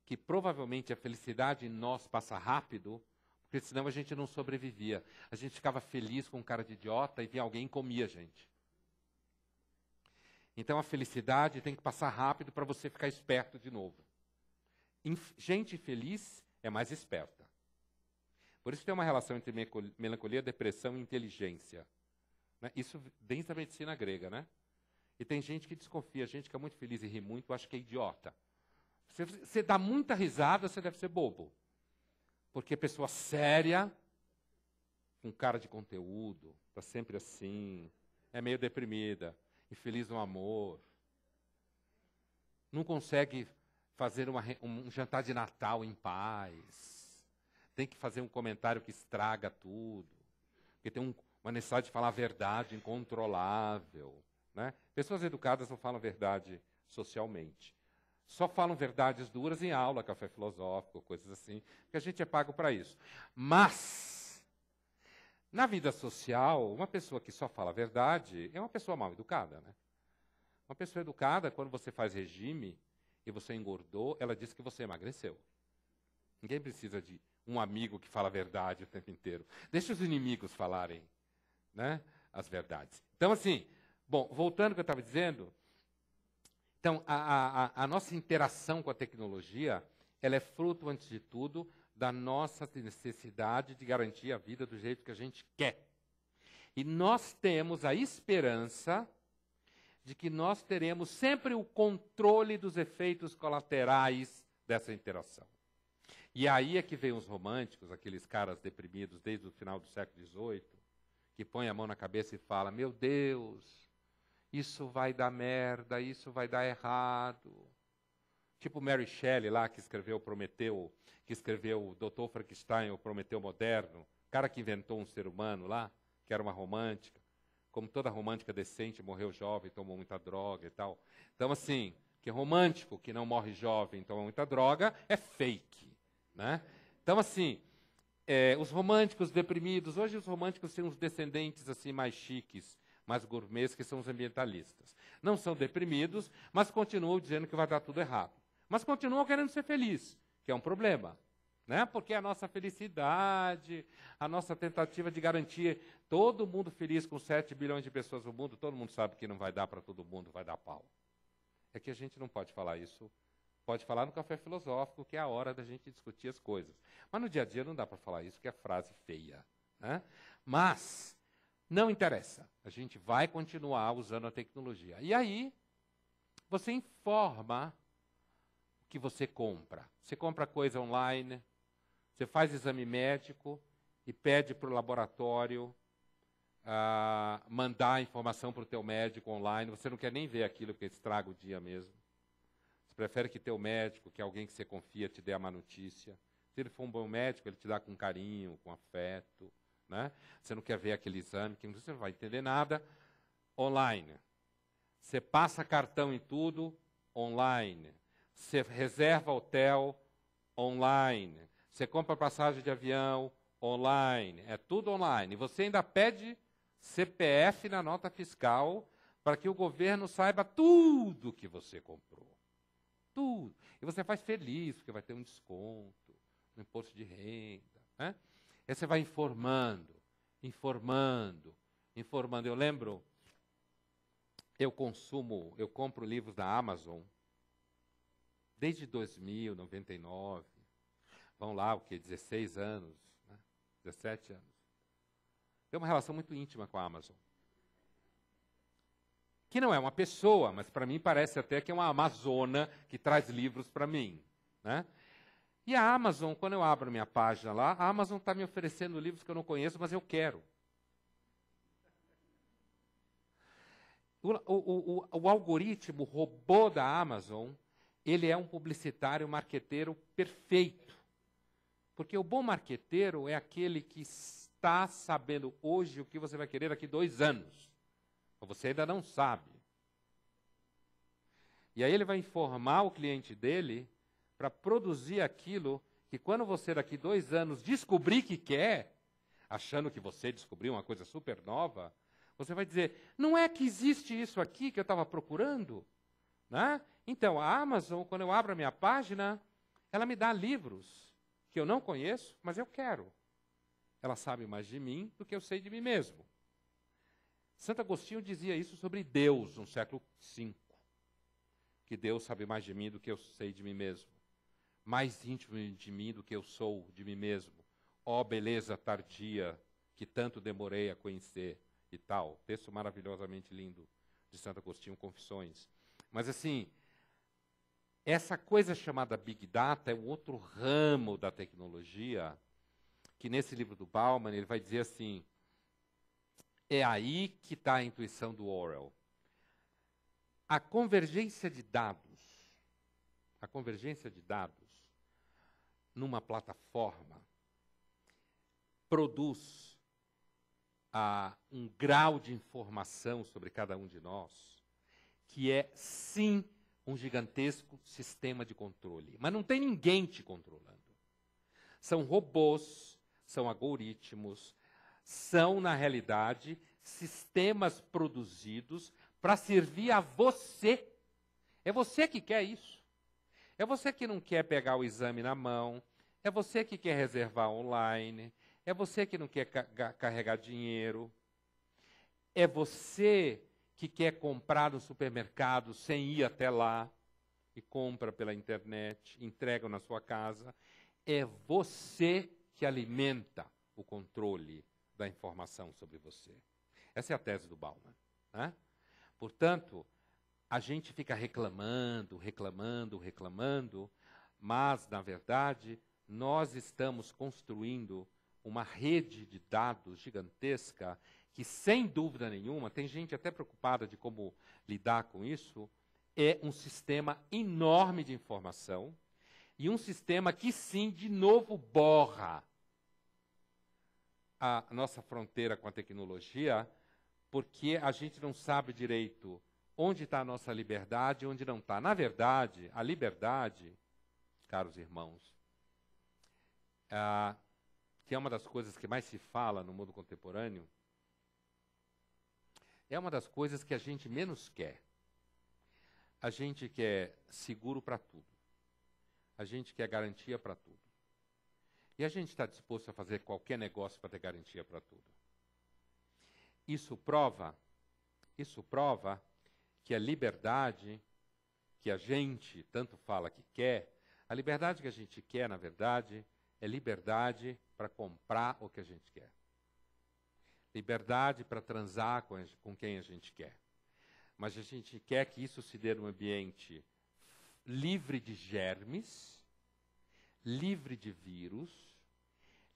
que provavelmente a felicidade em nós passa rápido, porque senão a gente não sobrevivia. A gente ficava feliz com um cara de idiota e vinha alguém e comia a gente. Então a felicidade tem que passar rápido para você ficar esperto de novo. Inf gente feliz é mais esperta. Por isso tem uma relação entre melancolia, depressão e inteligência. Né? Isso desde da medicina grega, né? E tem gente que desconfia, gente que é muito feliz e ri muito, acha que é idiota. Você, você dá muita risada, você deve ser bobo. Porque pessoa séria, com cara de conteúdo, está sempre assim, é meio deprimida, infeliz no amor, não consegue fazer uma, um jantar de Natal em paz, tem que fazer um comentário que estraga tudo. Porque tem um, uma necessidade de falar a verdade incontrolável. Né? Pessoas educadas não falam verdade socialmente. Só falam verdades duras em aula, café filosófico, coisas assim, porque a gente é pago para isso. Mas, na vida social, uma pessoa que só fala a verdade é uma pessoa mal educada. Né? Uma pessoa educada, quando você faz regime e você engordou, ela diz que você emagreceu. Ninguém precisa de um amigo que fala a verdade o tempo inteiro. Deixa os inimigos falarem né, as verdades. Então, assim, bom, voltando ao que eu estava dizendo, então, a, a, a, nossa interação com a tecnologia, ela é fruto, antes de tudo, da nossa necessidade de garantir a vida do jeito que a gente quer. E nós temos a esperança de que nós teremos sempre o controle dos efeitos colaterais dessa interação. E aí é que vem os românticos, aqueles caras deprimidos desde o final do século XVIII, que põe a mão na cabeça e fala: Meu Deus, isso vai dar merda, isso vai dar errado. Tipo Mary Shelley lá, que escreveu Prometeu, que escreveu o Doutor Frankenstein, o Prometeu Moderno, cara que inventou um ser humano lá, que era uma romântica. Como toda romântica decente, morreu jovem, tomou muita droga e tal. Então, assim, que romântico que não morre jovem, toma muita droga, é fake. Né? Então, assim, é, os românticos deprimidos. Hoje os românticos têm uns descendentes assim mais chiques, mais gourmets, que são os ambientalistas. Não são deprimidos, mas continuam dizendo que vai dar tudo errado. Mas continuam querendo ser felizes, que é um problema. Né? Porque a nossa felicidade, a nossa tentativa de garantir todo mundo feliz com 7 bilhões de pessoas no mundo, todo mundo sabe que não vai dar para todo mundo, vai dar pau. É que a gente não pode falar isso pode falar no café filosófico, que é a hora da gente discutir as coisas. Mas no dia a dia não dá para falar isso, que é frase feia. Né? Mas não interessa. A gente vai continuar usando a tecnologia. E aí, você informa o que você compra. Você compra coisa online, você faz exame médico e pede para o laboratório ah, mandar a informação para o teu médico online. Você não quer nem ver aquilo, porque estraga o dia mesmo prefere que teu médico, que alguém que você confia, te dê a má notícia. Se ele for um bom médico, ele te dá com carinho, com afeto. Né? Você não quer ver aquele exame, que você não vai entender nada. Online. Você passa cartão em tudo, online. Você reserva hotel, online. Você compra passagem de avião, online. É tudo online. Você ainda pede CPF na nota fiscal para que o governo saiba tudo que você comprou. Tudo. E você faz feliz, porque vai ter um desconto no imposto de renda. Né? você vai informando, informando, informando. Eu lembro, eu consumo, eu compro livros da Amazon desde 2000, 99. Vão lá, o que? 16 anos, né? 17 anos. Tenho uma relação muito íntima com a Amazon que não é uma pessoa, mas para mim parece até que é uma Amazona que traz livros para mim. Né? E a Amazon, quando eu abro minha página lá, a Amazon está me oferecendo livros que eu não conheço, mas eu quero. O, o, o, o algoritmo robô da Amazon, ele é um publicitário um marqueteiro perfeito. Porque o bom marqueteiro é aquele que está sabendo hoje o que você vai querer daqui dois anos você ainda não sabe. E aí ele vai informar o cliente dele para produzir aquilo que quando você daqui dois anos descobrir que quer, achando que você descobriu uma coisa super nova, você vai dizer, não é que existe isso aqui que eu estava procurando? Né? Então, a Amazon, quando eu abro a minha página, ela me dá livros que eu não conheço, mas eu quero. Ela sabe mais de mim do que eu sei de mim mesmo. Santo Agostinho dizia isso sobre Deus no século V, que Deus sabe mais de mim do que eu sei de mim mesmo, mais íntimo de mim do que eu sou de mim mesmo. Ó oh, beleza tardia que tanto demorei a conhecer e tal. Texto maravilhosamente lindo de Santo Agostinho, Confissões. Mas assim, essa coisa chamada Big Data é um outro ramo da tecnologia que nesse livro do Bauman ele vai dizer assim, é aí que está a intuição do Orwell. A convergência de dados, a convergência de dados numa plataforma produz ah, um grau de informação sobre cada um de nós que é sim um gigantesco sistema de controle, mas não tem ninguém te controlando. São robôs, são algoritmos, são, na realidade, sistemas produzidos para servir a você. É você que quer isso. É você que não quer pegar o exame na mão. É você que quer reservar online. É você que não quer ca carregar dinheiro. É você que quer comprar no supermercado sem ir até lá e compra pela internet, entrega na sua casa. É você que alimenta o controle da informação sobre você. Essa é a tese do Bauman. Né? Portanto, a gente fica reclamando, reclamando, reclamando, mas, na verdade, nós estamos construindo uma rede de dados gigantesca que, sem dúvida nenhuma, tem gente até preocupada de como lidar com isso, é um sistema enorme de informação e um sistema que, sim, de novo borra a nossa fronteira com a tecnologia, porque a gente não sabe direito onde está a nossa liberdade e onde não está. Na verdade, a liberdade, caros irmãos, que é uma das coisas que mais se fala no mundo contemporâneo, é uma das coisas que a gente menos quer. A gente quer seguro para tudo. A gente quer garantia para tudo. E a gente está disposto a fazer qualquer negócio para ter garantia para tudo. Isso prova, isso prova que a liberdade que a gente tanto fala que quer, a liberdade que a gente quer, na verdade, é liberdade para comprar o que a gente quer. Liberdade para transar com, com quem a gente quer. Mas a gente quer que isso se dê num ambiente livre de germes, livre de vírus,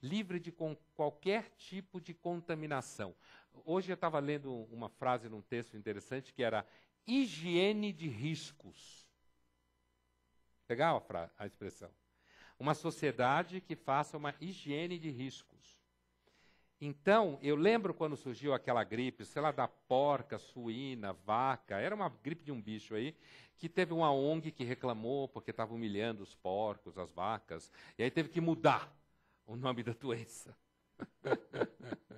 livre de qualquer tipo de contaminação. Hoje eu estava lendo uma frase num texto interessante que era higiene de riscos. Legal a, a expressão. Uma sociedade que faça uma higiene de riscos. Então, eu lembro quando surgiu aquela gripe, sei lá, da porca, suína, vaca, era uma gripe de um bicho aí, que teve uma ONG que reclamou porque estava humilhando os porcos, as vacas, e aí teve que mudar o nome da doença. [LAUGHS]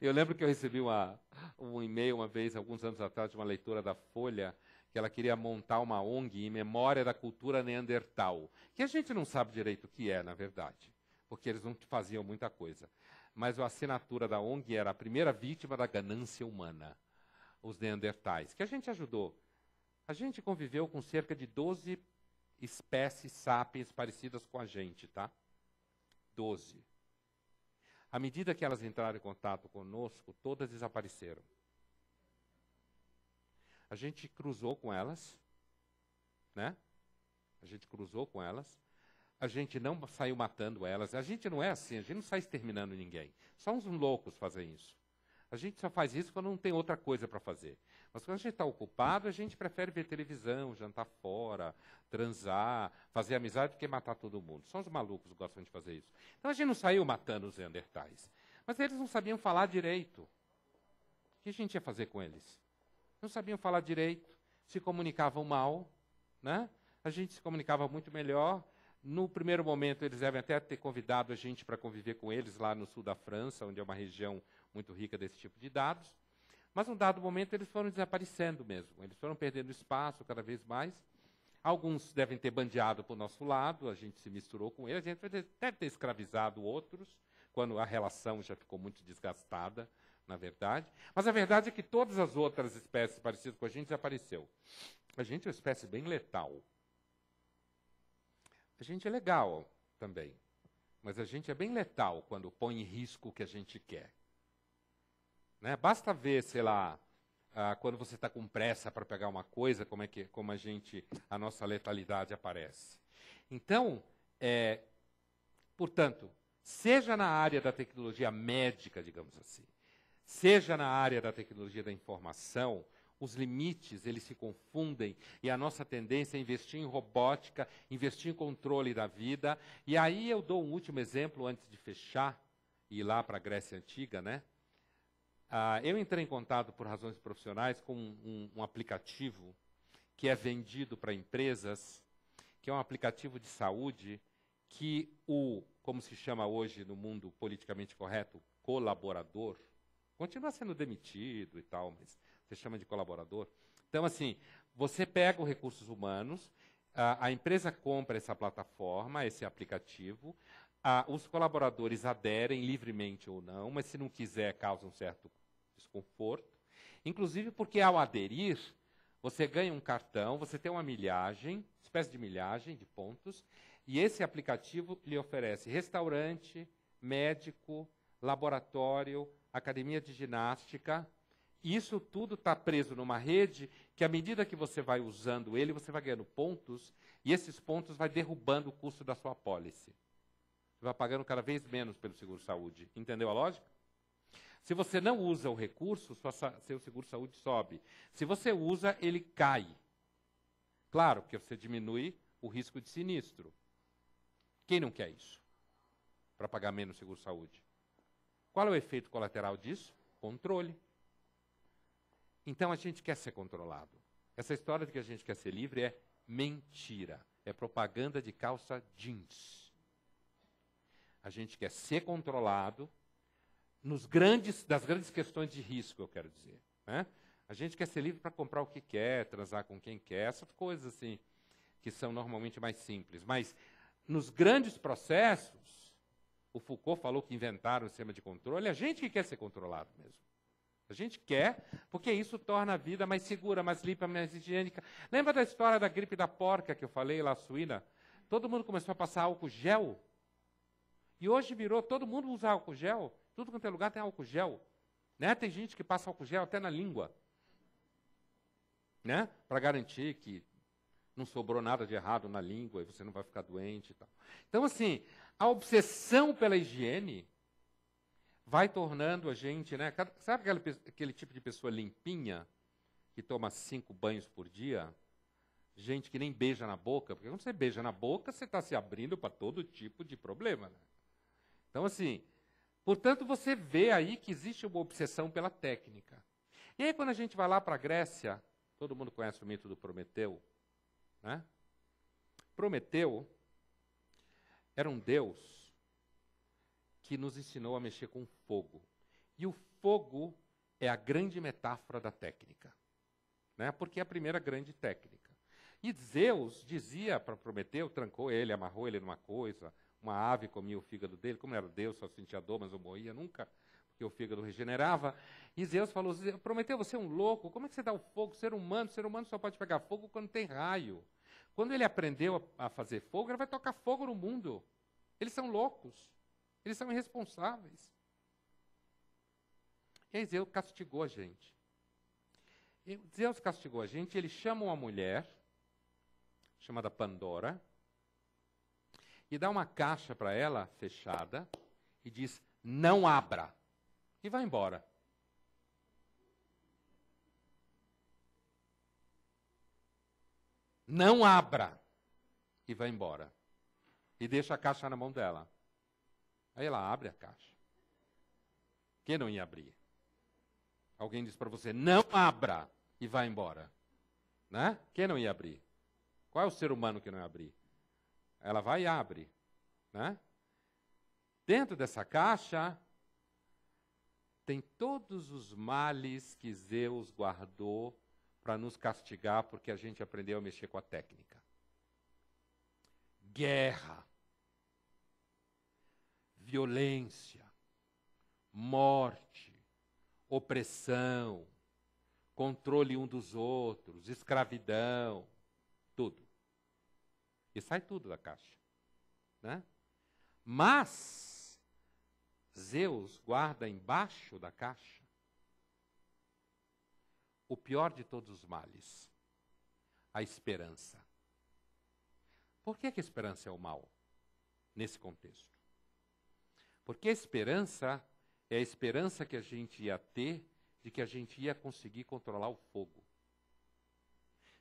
Eu lembro que eu recebi uma, um e-mail uma vez, alguns anos atrás, de uma leitora da Folha, que ela queria montar uma ONG em memória da cultura neandertal, que a gente não sabe direito o que é, na verdade, porque eles não faziam muita coisa. Mas a assinatura da ONG era a primeira vítima da ganância humana, os neandertais, que a gente ajudou. A gente conviveu com cerca de 12 espécies sapiens parecidas com a gente, tá? 2012. À medida que elas entraram em contato conosco, todas desapareceram. A gente cruzou com elas, né? A gente cruzou com elas. A gente não saiu matando elas. A gente não é assim, a gente não sai exterminando ninguém. Só uns loucos fazem isso. A gente só faz isso quando não tem outra coisa para fazer. Mas quando a gente está ocupado, a gente prefere ver televisão, jantar fora, transar, fazer amizade do que matar todo mundo. Só os malucos gostam de fazer isso. Então a gente não saiu matando os Neandertais. Mas eles não sabiam falar direito. O que a gente ia fazer com eles? Não sabiam falar direito, se comunicavam mal, né? A gente se comunicava muito melhor. No primeiro momento, eles devem até ter convidado a gente para conviver com eles lá no sul da França, onde é uma região muito rica desse tipo de dados. Mas, num dado momento, eles foram desaparecendo mesmo. Eles foram perdendo espaço cada vez mais. Alguns devem ter bandeado para o nosso lado, a gente se misturou com eles, a gente deve ter escravizado outros, quando a relação já ficou muito desgastada, na verdade. Mas a verdade é que todas as outras espécies parecidas com a gente desapareceu. A gente é uma espécie bem letal. A gente é legal também, mas a gente é bem letal quando põe em risco o que a gente quer. Né? Basta ver, sei lá, ah, quando você está com pressa para pegar uma coisa, como é que como a gente a nossa letalidade aparece. Então, é, portanto, seja na área da tecnologia médica, digamos assim, seja na área da tecnologia da informação, os limites eles se confundem e a nossa tendência é investir em robótica, investir em controle da vida. E aí eu dou um último exemplo antes de fechar e ir lá para a Grécia antiga, né? Ah, eu entrei em contato por razões profissionais com um, um aplicativo que é vendido para empresas, que é um aplicativo de saúde que o, como se chama hoje no mundo politicamente correto, colaborador, continua sendo demitido e tal, mas você chama de colaborador. Então, assim, você pega os recursos humanos, a, ah, a empresa compra essa plataforma, esse aplicativo, os colaboradores aderem livremente ou não, mas se não quiser, causa um certo desconforto. Inclusive porque ao aderir, você ganha um cartão, você tem uma milhagem, espécie de milhagem de pontos, e esse aplicativo lhe oferece restaurante, médico, laboratório, academia de ginástica. Isso tudo está preso numa rede que, à medida que você vai usando ele, você vai ganhando pontos, e esses pontos vai derrubando o custo da sua pólice. Você vai pagando cada vez menos pelo seguro-saúde. Entendeu a lógica? Se você não usa o recurso, sua, seu seguro-saúde sobe. Se você usa, ele cai. Claro, porque você diminui o risco de sinistro. Quem não quer isso? Para pagar menos seguro-saúde. Qual é o efeito colateral disso? Controle. Então a gente quer ser controlado. Essa história de que a gente quer ser livre é mentira. É propaganda de calça jeans a gente quer ser controlado nos grandes, das grandes questões de risco, eu quero dizer. Né? A gente quer ser livre para comprar o que quer, transar com quem quer, essas coisas assim, que são normalmente mais simples. Mas nos grandes processos, o Foucault falou que inventaram o sistema de controle, é a gente que quer ser controlado mesmo. A gente quer, porque isso torna a vida mais segura, mais limpa, mais higiênica. Lembra da história da gripe da porca que eu falei lá, suína? Todo mundo começou a passar álcool gel e hoje virou, todo mundo usa álcool gel, tudo quanto é lugar tem álcool gel. Né? Tem gente que passa álcool gel até na língua. Né? Para garantir que não sobrou nada de errado na língua e você não vai ficar doente e tal. Então, assim, a obsessão pela higiene vai tornando a gente, né? Sabe aquele, aquele tipo de pessoa limpinha que toma cinco banhos por dia? Gente que nem beija na boca, porque quando você beija na boca, você está se abrindo para todo tipo de problema. Né? Então, assim, portanto, você vê aí que existe uma obsessão pela técnica. E aí, quando a gente vai lá para a Grécia, todo mundo conhece o mito do Prometeu, né? Prometeu era um deus que nos ensinou a mexer com fogo. E o fogo é a grande metáfora da técnica, né? porque é a primeira grande técnica. E Zeus dizia para Prometeu, trancou ele, amarrou ele numa coisa, uma ave comia o fígado dele, como era Deus, só sentia dor, mas não morria nunca, porque o fígado regenerava. E Zeus falou: Prometeu, você é um louco, como é que você dá o fogo? Ser humano, ser humano só pode pegar fogo quando tem raio. Quando ele aprendeu a fazer fogo, ele vai tocar fogo no mundo. Eles são loucos, eles são irresponsáveis. E aí Zeus castigou a gente. E Zeus castigou a gente, ele chama uma mulher, chamada Pandora, e dá uma caixa para ela, fechada, e diz: não abra. E vai embora. Não abra. E vai embora. E deixa a caixa na mão dela. Aí ela abre a caixa. Quem não ia abrir? Alguém diz para você: não abra. E vai embora. Né? Quem não ia abrir? Qual é o ser humano que não ia abrir? Ela vai e abre. Né? Dentro dessa caixa tem todos os males que Zeus guardou para nos castigar porque a gente aprendeu a mexer com a técnica. Guerra, violência, morte, opressão, controle um dos outros, escravidão, tudo. E sai tudo da caixa. Né? Mas Zeus guarda embaixo da caixa o pior de todos os males, a esperança. Por que, que a esperança é o mal nesse contexto? Porque a esperança é a esperança que a gente ia ter de que a gente ia conseguir controlar o fogo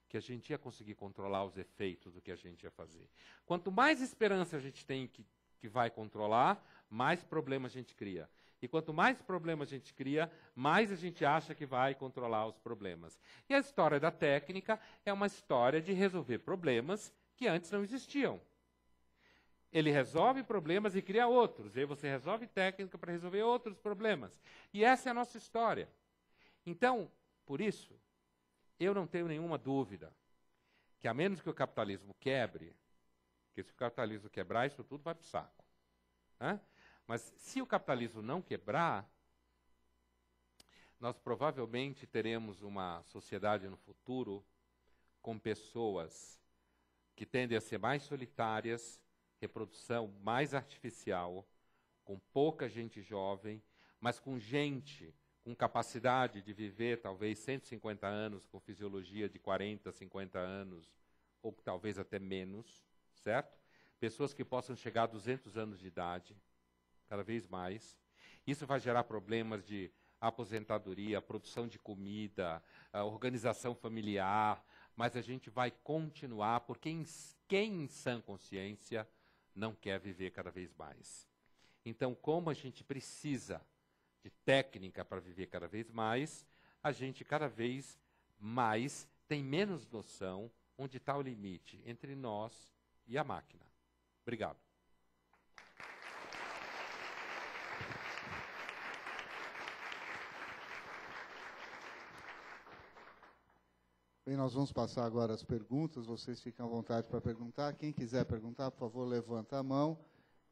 que a gente ia conseguir controlar os efeitos do que a gente ia fazer. Quanto mais esperança a gente tem que, que vai controlar, mais problema a gente cria. E quanto mais problema a gente cria, mais a gente acha que vai controlar os problemas. E a história da técnica é uma história de resolver problemas que antes não existiam. Ele resolve problemas e cria outros. E aí você resolve técnica para resolver outros problemas. E essa é a nossa história. Então, por isso, eu não tenho nenhuma dúvida que, a menos que o capitalismo quebre, que se o capitalismo quebrar, isso tudo vai para o saco. Né? Mas se o capitalismo não quebrar, nós provavelmente teremos uma sociedade no futuro com pessoas que tendem a ser mais solitárias, reprodução mais artificial, com pouca gente jovem, mas com gente com capacidade de viver talvez 150 anos, com fisiologia de 40, 50 anos, ou talvez até menos, certo? Pessoas que possam chegar a 200 anos de idade, cada vez mais. Isso vai gerar problemas de aposentadoria, produção de comida, organização familiar, mas a gente vai continuar, porque quem em sã consciência não quer viver cada vez mais. Então, como a gente precisa de técnica para viver cada vez mais, a gente cada vez mais tem menos noção onde está o limite entre nós e a máquina. Obrigado. Bem, nós vamos passar agora as perguntas. Vocês ficam à vontade para perguntar. Quem quiser perguntar, por favor, levanta a mão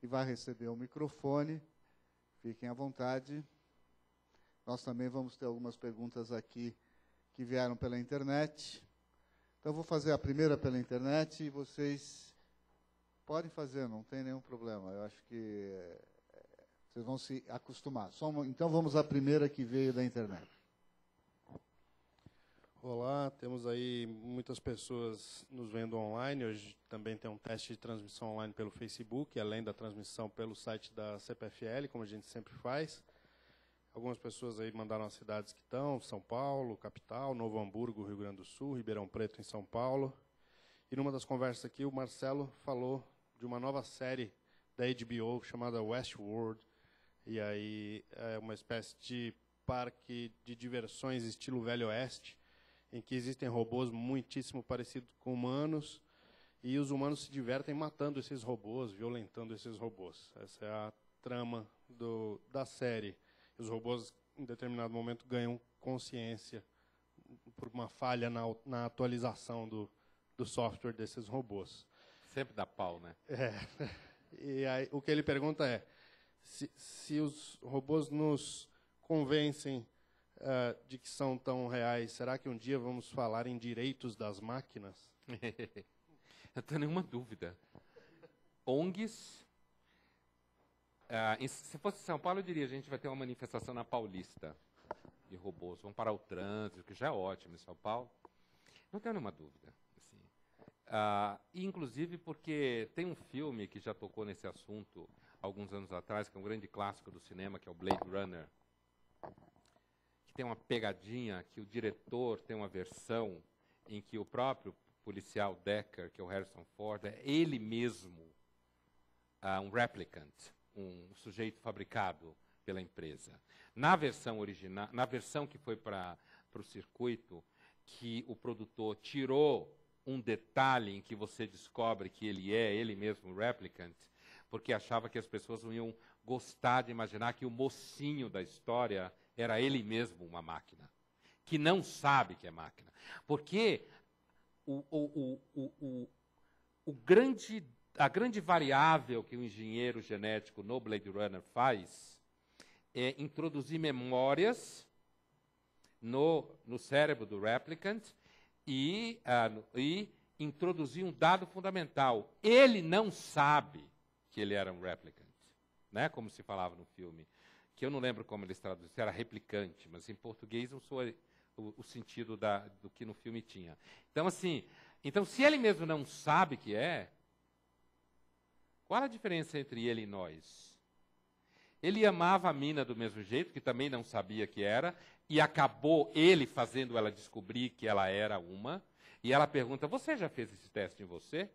e vai receber o microfone. Fiquem à vontade. Nós também vamos ter algumas perguntas aqui que vieram pela internet. Então, vou fazer a primeira pela internet e vocês podem fazer, não tem nenhum problema. Eu acho que é, vocês vão se acostumar. então, vamos à primeira que veio da internet. Olá, temos aí muitas pessoas nos vendo online. Hoje também tem um teste de transmissão online pelo Facebook, além da transmissão pelo site da CPFL, como a gente sempre faz. Algumas pessoas aí mandaram as cidades que estão, São Paulo, capital, Novo Hamburgo, Rio Grande do Sul, Ribeirão Preto, em São Paulo. E numa das conversas aqui, o Marcelo falou de uma nova série da HBO chamada Westworld. E aí é uma espécie de parque de diversões estilo Velho Oeste, em que existem robôs muitíssimo parecidos com humanos e os humanos se divertem matando esses robôs, violentando esses robôs. Essa é a trama do, da série os robôs, em determinado momento, ganham consciência por uma falha na, na atualização do, do software desses robôs. Sempre dá pau, né? É. E aí, o que ele pergunta é: se, se os robôs nos convencem uh, de que são tão reais, será que um dia vamos falar em direitos das máquinas? Não [LAUGHS] tenho nenhuma dúvida. ONGs ah, se fosse São Paulo, eu diria, a gente vai ter uma manifestação na Paulista de robôs. Vão parar o trânsito, que já é ótimo em São Paulo. Não tenho nenhuma dúvida. Assim. Ah, inclusive, porque tem um filme que já tocou nesse assunto alguns anos atrás, que é um grande clássico do cinema, que é o Blade Runner. Que tem uma pegadinha que o diretor tem uma versão em que o próprio policial Decker, que é o Harrison Ford, é ele mesmo ah, um replicant um sujeito fabricado pela empresa. Na versão original, na versão que foi para o circuito, que o produtor tirou um detalhe em que você descobre que ele é ele mesmo replicant, porque achava que as pessoas não iam gostar de imaginar que o mocinho da história era ele mesmo uma máquina, que não sabe que é máquina. Porque o, o, o, o, o grande a grande variável que o engenheiro genético no Blade Runner faz é introduzir memórias no, no cérebro do replicant e, uh, e introduzir um dado fundamental. Ele não sabe que ele era um replicant, né? como se falava no filme, que eu não lembro como eles traduziram, era replicante, mas em português não sou o, o sentido da, do que no filme tinha. Então, assim, então se ele mesmo não sabe que é, qual a diferença entre ele e nós? Ele amava a mina do mesmo jeito, que também não sabia que era, e acabou ele fazendo ela descobrir que ela era uma. E ela pergunta: Você já fez esse teste em você?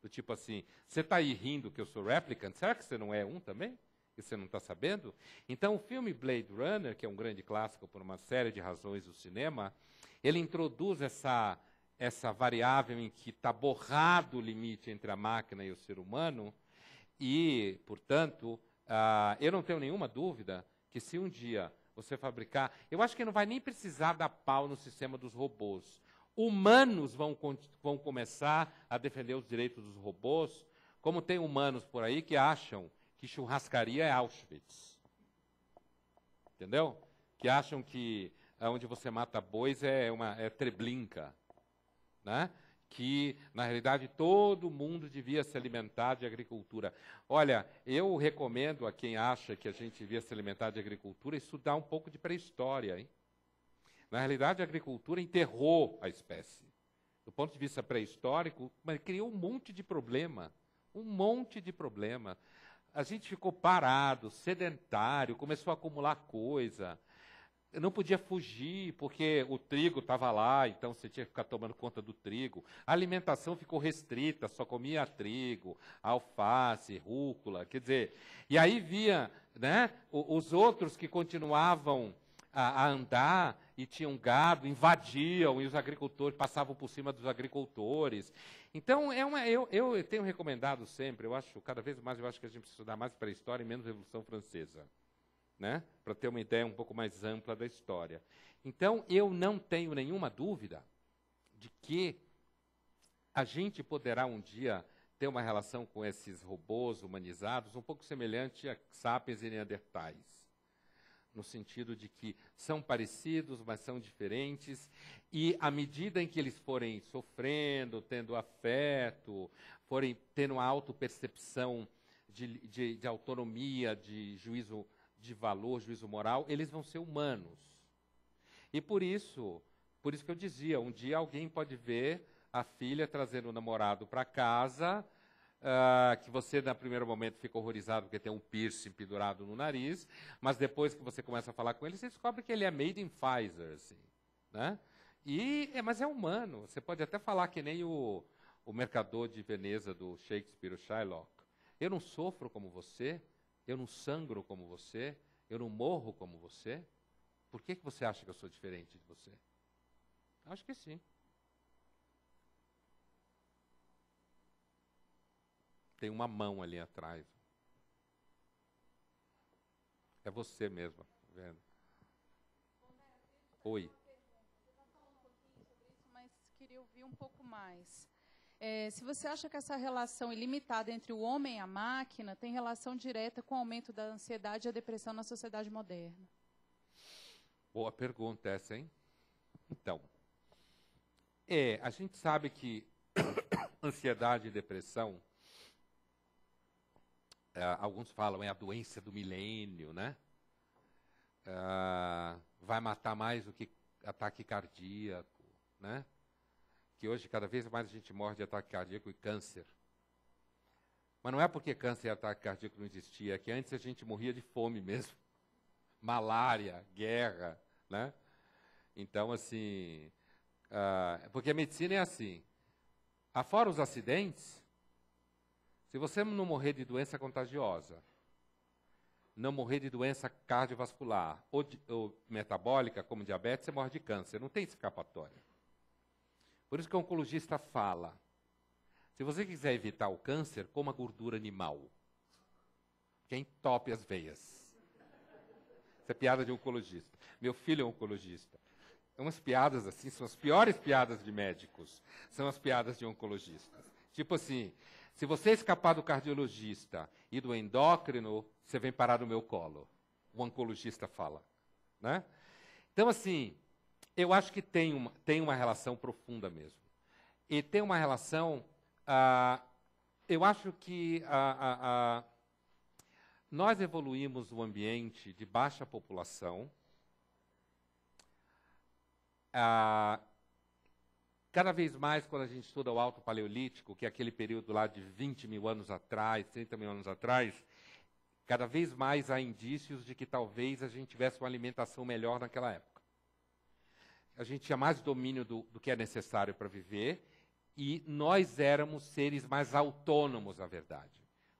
Do tipo assim, você está aí rindo que eu sou replicant, será que você não é um também? Que você não está sabendo? Então, o filme Blade Runner, que é um grande clássico por uma série de razões do cinema, ele introduz essa, essa variável em que está borrado o limite entre a máquina e o ser humano e, portanto, ah, eu não tenho nenhuma dúvida que se um dia você fabricar, eu acho que não vai nem precisar dar pau no sistema dos robôs. Humanos vão, vão começar a defender os direitos dos robôs, como tem humanos por aí que acham que churrascaria é Auschwitz. Entendeu? Que acham que onde você mata bois é uma é treblinka, né? que, na realidade, todo mundo devia se alimentar de agricultura. Olha, eu recomendo a quem acha que a gente devia se alimentar de agricultura estudar um pouco de pré-história. Hein? Na realidade, a agricultura enterrou a espécie. Do ponto de vista pré-histórico, criou um monte de problema. Um monte de problema. A gente ficou parado, sedentário, começou a acumular coisa. Eu não podia fugir, porque o trigo estava lá, então você tinha que ficar tomando conta do trigo. A alimentação ficou restrita, só comia trigo, alface, rúcula, quer dizer. E aí via né, os outros que continuavam a, a andar e tinham gado, invadiam, e os agricultores passavam por cima dos agricultores. Então, é uma, eu, eu tenho recomendado sempre, eu acho, cada vez mais eu acho que a gente precisa estudar mais para a história e menos a Revolução Francesa né? para ter uma ideia um pouco mais ampla da história. Então, eu não tenho nenhuma dúvida de que a gente poderá um dia ter uma relação com esses robôs humanizados um pouco semelhante a sapiens e neandertais. No sentido de que são parecidos, mas são diferentes, e à medida em que eles forem sofrendo, tendo afeto, forem tendo uma autopercepção de, de, de autonomia, de juízo de valor, juízo moral, eles vão ser humanos. E por isso, por isso que eu dizia, um dia alguém pode ver a filha trazendo o namorado para casa, uh, que você, no primeiro momento, fica horrorizado porque tem um piercing pendurado no nariz, mas depois que você começa a falar com ele, você descobre que ele é made in Pfizer, assim, né? E, é, mas é humano, você pode até falar que nem o, o mercador de Veneza do Shakespeare, o Shylock. Eu não sofro como você, eu não sangro como você, eu não morro como você. Por que, que você acha que eu sou diferente de você? Acho que sim. Tem uma mão ali atrás. É você mesma, tá vendo? Oi. Mas queria ouvir um pouco mais. É, se você acha que essa relação ilimitada entre o homem e a máquina tem relação direta com o aumento da ansiedade e a depressão na sociedade moderna? Boa pergunta essa, hein? Então, é, a gente sabe que [COUGHS] ansiedade e depressão, é, alguns falam é a doença do milênio, né? É, vai matar mais do que ataque cardíaco, né? que hoje cada vez mais a gente morre de ataque cardíaco e câncer. Mas não é porque câncer e ataque cardíaco não existia, é que antes a gente morria de fome mesmo. [LAUGHS] Malária, guerra, né? Então, assim, uh, porque a medicina é assim, afora ah, os acidentes, se você não morrer de doença contagiosa, não morrer de doença cardiovascular ou, de, ou metabólica, como diabetes, você morre de câncer, não tem escapatória. Por isso que o oncologista fala: se você quiser evitar o câncer, coma gordura animal. Que entope as veias. Isso é piada de oncologista. Meu filho é oncologista. São é umas piadas assim, são as piores piadas de médicos. São as piadas de oncologistas. Tipo assim, se você escapar do cardiologista e do endócrino, você vem parar no meu colo. O oncologista fala, né? Então assim, eu acho que tem uma, tem uma relação profunda mesmo. E tem uma relação. Ah, eu acho que ah, ah, ah nós evoluímos um ambiente de baixa população. Ah, cada vez mais, quando a gente estuda o Alto Paleolítico, que é aquele período lá de 20 mil anos atrás, 30 mil anos atrás, cada vez mais há indícios de que talvez a gente tivesse uma alimentação melhor naquela época a gente tinha mais domínio do, do que é necessário para viver e nós éramos seres mais autônomos, na verdade,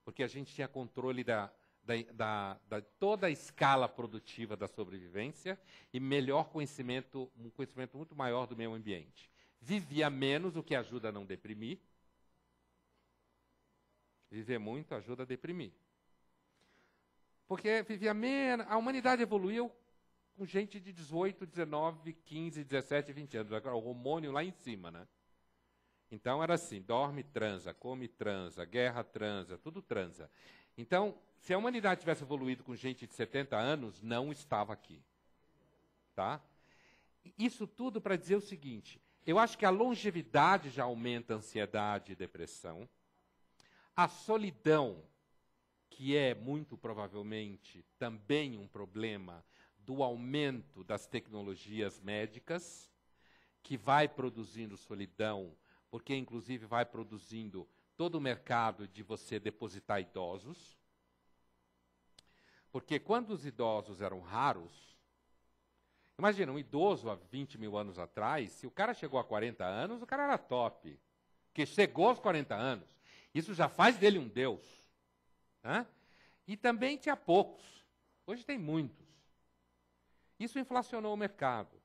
porque a gente tinha controle da, da, da, da toda a escala produtiva da sobrevivência e melhor conhecimento, um conhecimento muito maior do meio ambiente. Vivia menos, o que ajuda a não deprimir. Viver muito ajuda a deprimir. Porque vivia menos, a humanidade evoluiu com gente de 18, 19, 15, 17, 20 anos. Agora, o hormônio lá em cima, né? Então era assim: dorme, transa, come, transa, guerra, transa, tudo transa. Então, se a humanidade tivesse evoluído com gente de 70 anos, não estava aqui. Tá? Isso tudo para dizer o seguinte: eu acho que a longevidade já aumenta a ansiedade e depressão. A solidão, que é muito provavelmente também um problema do aumento das tecnologias médicas, que vai produzindo solidão, porque inclusive vai produzindo todo o mercado de você depositar idosos. Porque quando os idosos eram raros, imagina, um idoso há 20 mil anos atrás, se o cara chegou a 40 anos, o cara era top. Que chegou aos 40 anos. Isso já faz dele um deus. Né? E também tinha poucos. Hoje tem muitos. Isso inflacionou o mercado.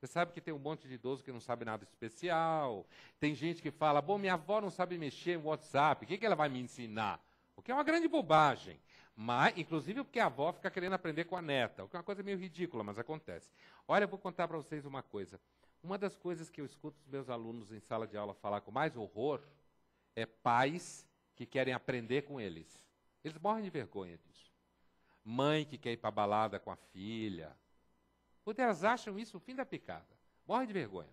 Você sabe que tem um monte de idoso que não sabe nada especial. Tem gente que fala: bom, minha avó não sabe mexer no WhatsApp, o que, que ela vai me ensinar? O que é uma grande bobagem. Mas, inclusive porque a avó fica querendo aprender com a neta, o que é uma coisa meio ridícula, mas acontece. Olha, eu vou contar para vocês uma coisa. Uma das coisas que eu escuto os meus alunos em sala de aula falar com mais horror é pais que querem aprender com eles. Eles morrem de vergonha disso. Mãe que quer ir para balada com a filha, quando elas acham isso, o fim da picada. Morre de vergonha.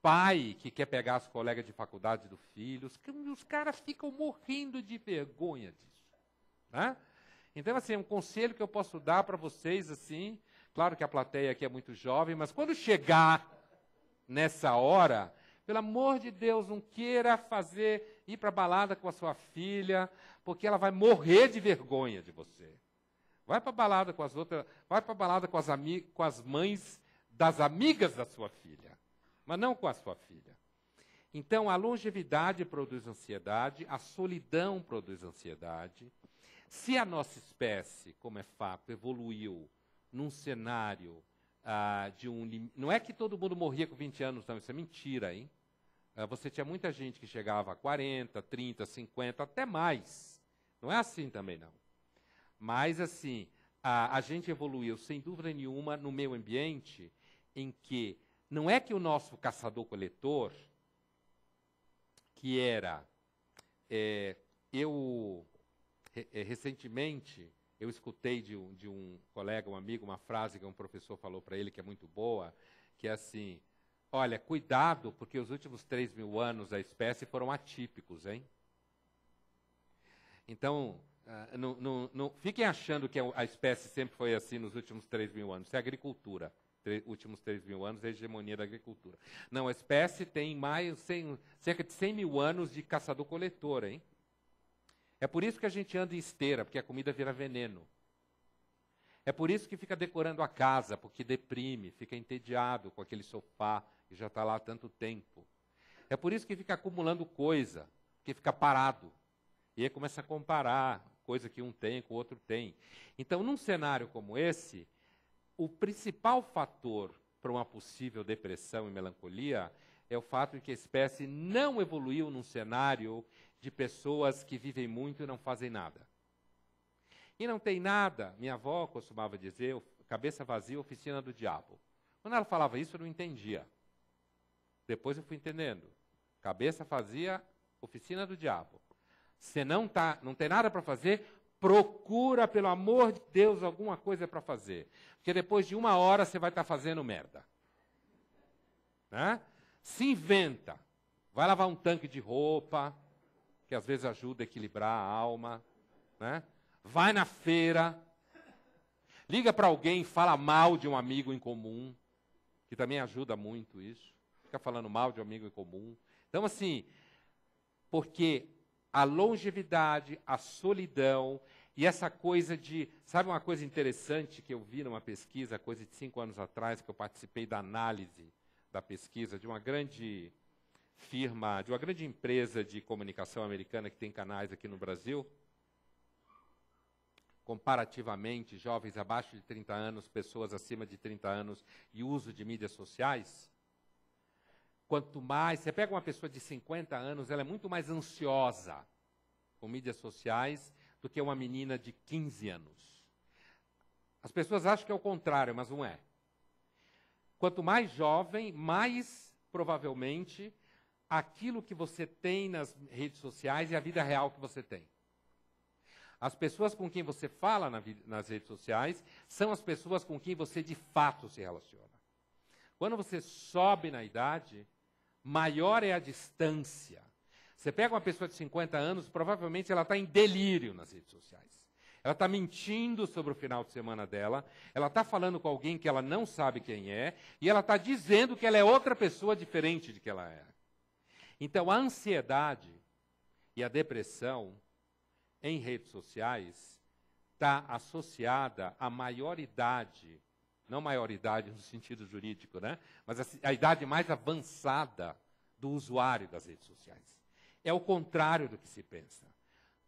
Pai que quer pegar as colegas de faculdade do filho, os, os caras ficam morrendo de vergonha disso. Né? Então, assim, é um conselho que eu posso dar para vocês, assim, claro que a plateia aqui é muito jovem, mas quando chegar nessa hora, pelo amor de Deus, não queira fazer, ir para balada com a sua filha, porque ela vai morrer de vergonha de você. Vai para balada com as outras, vai para balada com as, com as mães das amigas da sua filha, mas não com a sua filha. Então, a longevidade produz ansiedade, a solidão produz ansiedade. Se a nossa espécie, como é fato, evoluiu num cenário ah, de um. Não é que todo mundo morria com 20 anos, não, isso é mentira, hein? Ah, você tinha muita gente que chegava a 40, 30, 50, até mais. Não é assim também, não. Mas, assim, a, a gente evoluiu, sem dúvida nenhuma, no meio ambiente em que não é que o nosso caçador-coletor, que era. É, eu, é, recentemente, eu escutei de um, de um, colega, um amigo, uma frase que um professor falou para ele que é muito boa, que é assim: olha, cuidado, porque os últimos 3 mil anos da espécie foram atípicos, hein? Então, ah, não, não, não, fiquem achando que é a espécie sempre foi assim nos últimos 3 mil anos. Isso é agricultura. Tre, últimos 3 mil anos, a é hegemonia da agricultura. Não, a espécie tem mais 100, cerca de 100 mil anos de caçador-coletor, hein? É por isso que a gente anda em esteira, porque a comida vira veneno. É por isso que fica decorando a casa, porque deprime, fica entediado com aquele sofá que já está lá há tanto tempo. É por isso que fica acumulando coisa, que fica parado. E aí começa a comparar coisa que um tem que o outro tem. Então, num cenário como esse, o principal fator para uma possível depressão e melancolia é o fato de que a espécie não evoluiu num cenário de pessoas que vivem muito e não fazem nada. E não tem nada, minha avó costumava dizer, cabeça vazia, oficina do diabo. Quando ela falava isso, eu não entendia. Depois eu fui entendendo. Cabeça vazia, oficina do diabo. Você não tá, não tem nada para fazer, procura, pelo amor de Deus, alguma coisa para fazer. Porque depois de uma hora você vai estar tá fazendo merda. Né? Se inventa. Vai lavar um tanque de roupa, que às vezes ajuda a equilibrar a alma. Né? Vai na feira. Liga para alguém, fala mal de um amigo em comum, que também ajuda muito isso. Fica falando mal de um amigo em comum. Então, assim, porque a longevidade, a solidão e essa coisa de. Sabe uma coisa interessante que eu vi numa pesquisa, coisa de cinco anos atrás, que eu participei da análise da pesquisa de uma grande firma, de uma grande empresa de comunicação americana que tem canais aqui no Brasil? comparativamente jovens abaixo de 30 anos, pessoas acima de 30 anos e uso de mídias sociais? Quanto mais, você pega uma pessoa de 50 anos, ela é muito mais ansiosa com mídias sociais do que uma menina de 15 anos. As pessoas acham que é o contrário, mas não é. Quanto mais jovem, mais provavelmente aquilo que você tem nas redes sociais é a vida real que você tem. As pessoas com quem você fala na, nas redes sociais são as pessoas com quem você de fato se relaciona. Quando você sobe na idade, maior é a distância. Você pega uma pessoa de 50 anos, provavelmente ela está em delírio nas redes sociais. Ela está mentindo sobre o final de semana dela, ela está falando com alguém que ela não sabe quem é, e ela está dizendo que ela é outra pessoa diferente de que ela é. Então, a ansiedade e a depressão em redes sociais está associada à maioridade não maioridade no sentido jurídico, né? mas a, assim, a idade mais avançada do usuário das redes sociais. É o contrário do que se pensa.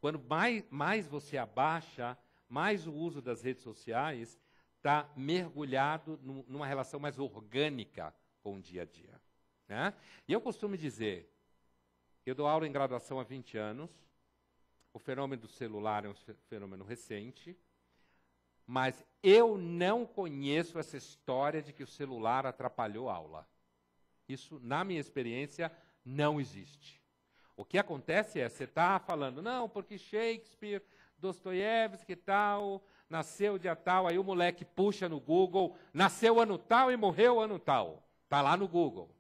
Quando mais, mais você abaixa, mais o uso das redes sociais está mergulhado no, numa relação mais orgânica com o dia a dia. Né? E eu costumo dizer, eu dou aula em graduação há 20 anos, o fenômeno do celular é um fenômeno recente, mas eu não conheço essa história de que o celular atrapalhou a aula. Isso, na minha experiência, não existe. O que acontece é, você está falando, não, porque Shakespeare, Dostoiévski e tal, nasceu dia tal, aí o moleque puxa no Google, nasceu ano tal e morreu ano tal. Está lá no Google.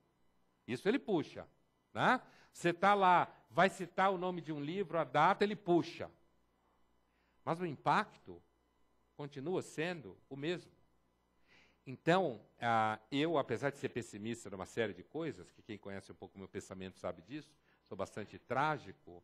Isso ele puxa. Né? Você está lá, vai citar o nome de um livro, a data, ele puxa. Mas o impacto continua sendo o mesmo. Então, ah, eu, apesar de ser pessimista numa série de coisas, que quem conhece um pouco o meu pensamento sabe disso, sou bastante trágico,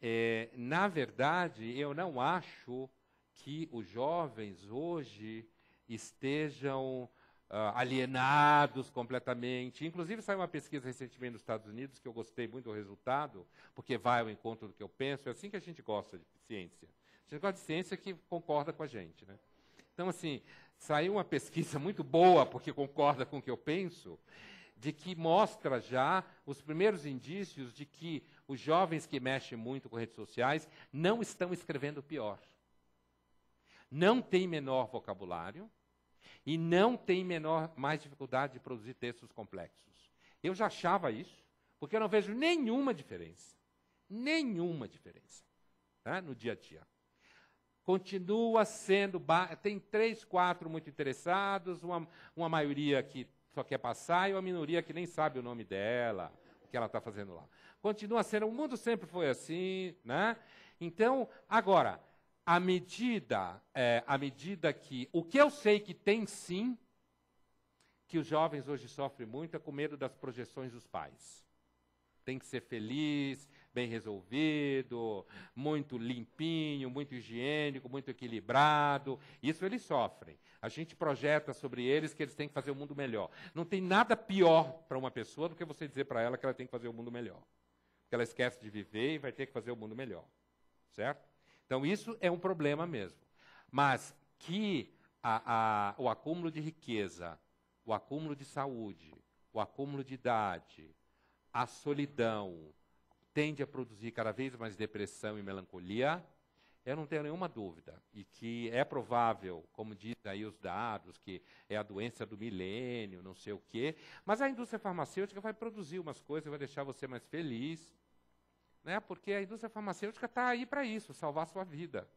é, na verdade, eu não acho que os jovens hoje estejam ah, alienados completamente. Inclusive, saiu uma pesquisa recentemente nos Estados Unidos que eu gostei muito do resultado, porque vai ao encontro do que eu penso. É assim que a gente gosta de ciência a gente ciência que concorda com a gente. Né? Então, assim, saiu uma pesquisa [LAUGHS] muito boa, porque concorda com o que eu penso, de que mostra já os primeiros indícios de que os jovens que mexem muito com redes sociais não estão escrevendo pior. Não tem menor vocabulário e não tem menor, mais dificuldade de produzir textos complexos. Eu já achava isso, porque eu não vejo nenhuma diferença. Nenhuma diferença tá? no dia a dia. Continua sendo, tem três, quatro muito interessados, uma, uma maioria que só quer passar e uma minoria que nem sabe o nome dela, o que ela está fazendo lá. Continua sendo, o mundo sempre foi assim, né? Então, agora, à medida, é, à medida que, o que eu sei que tem sim, que os jovens hoje sofrem muito é com medo das projeções dos pais. Tem que ser feliz, bem resolvido, muito limpinho, muito higiênico, muito equilibrado. Isso eles sofrem. A gente projeta sobre eles que eles têm que fazer o mundo melhor. Não tem nada pior para uma pessoa do que você dizer para ela que ela tem que fazer o mundo melhor. Porque ela esquece de viver e vai ter que fazer o mundo melhor. Certo? Então isso é um problema mesmo. Mas que a, a, o acúmulo de riqueza, o acúmulo de saúde, o acúmulo de idade, a solidão, tende a produzir cada vez mais depressão e melancolia, eu não tenho nenhuma dúvida. E que é provável, como dizem aí os dados, que é a doença do milênio, não sei o quê. Mas a indústria farmacêutica vai produzir umas coisas, vai deixar você mais feliz. Né? Porque a indústria farmacêutica está aí para isso, salvar a sua vida.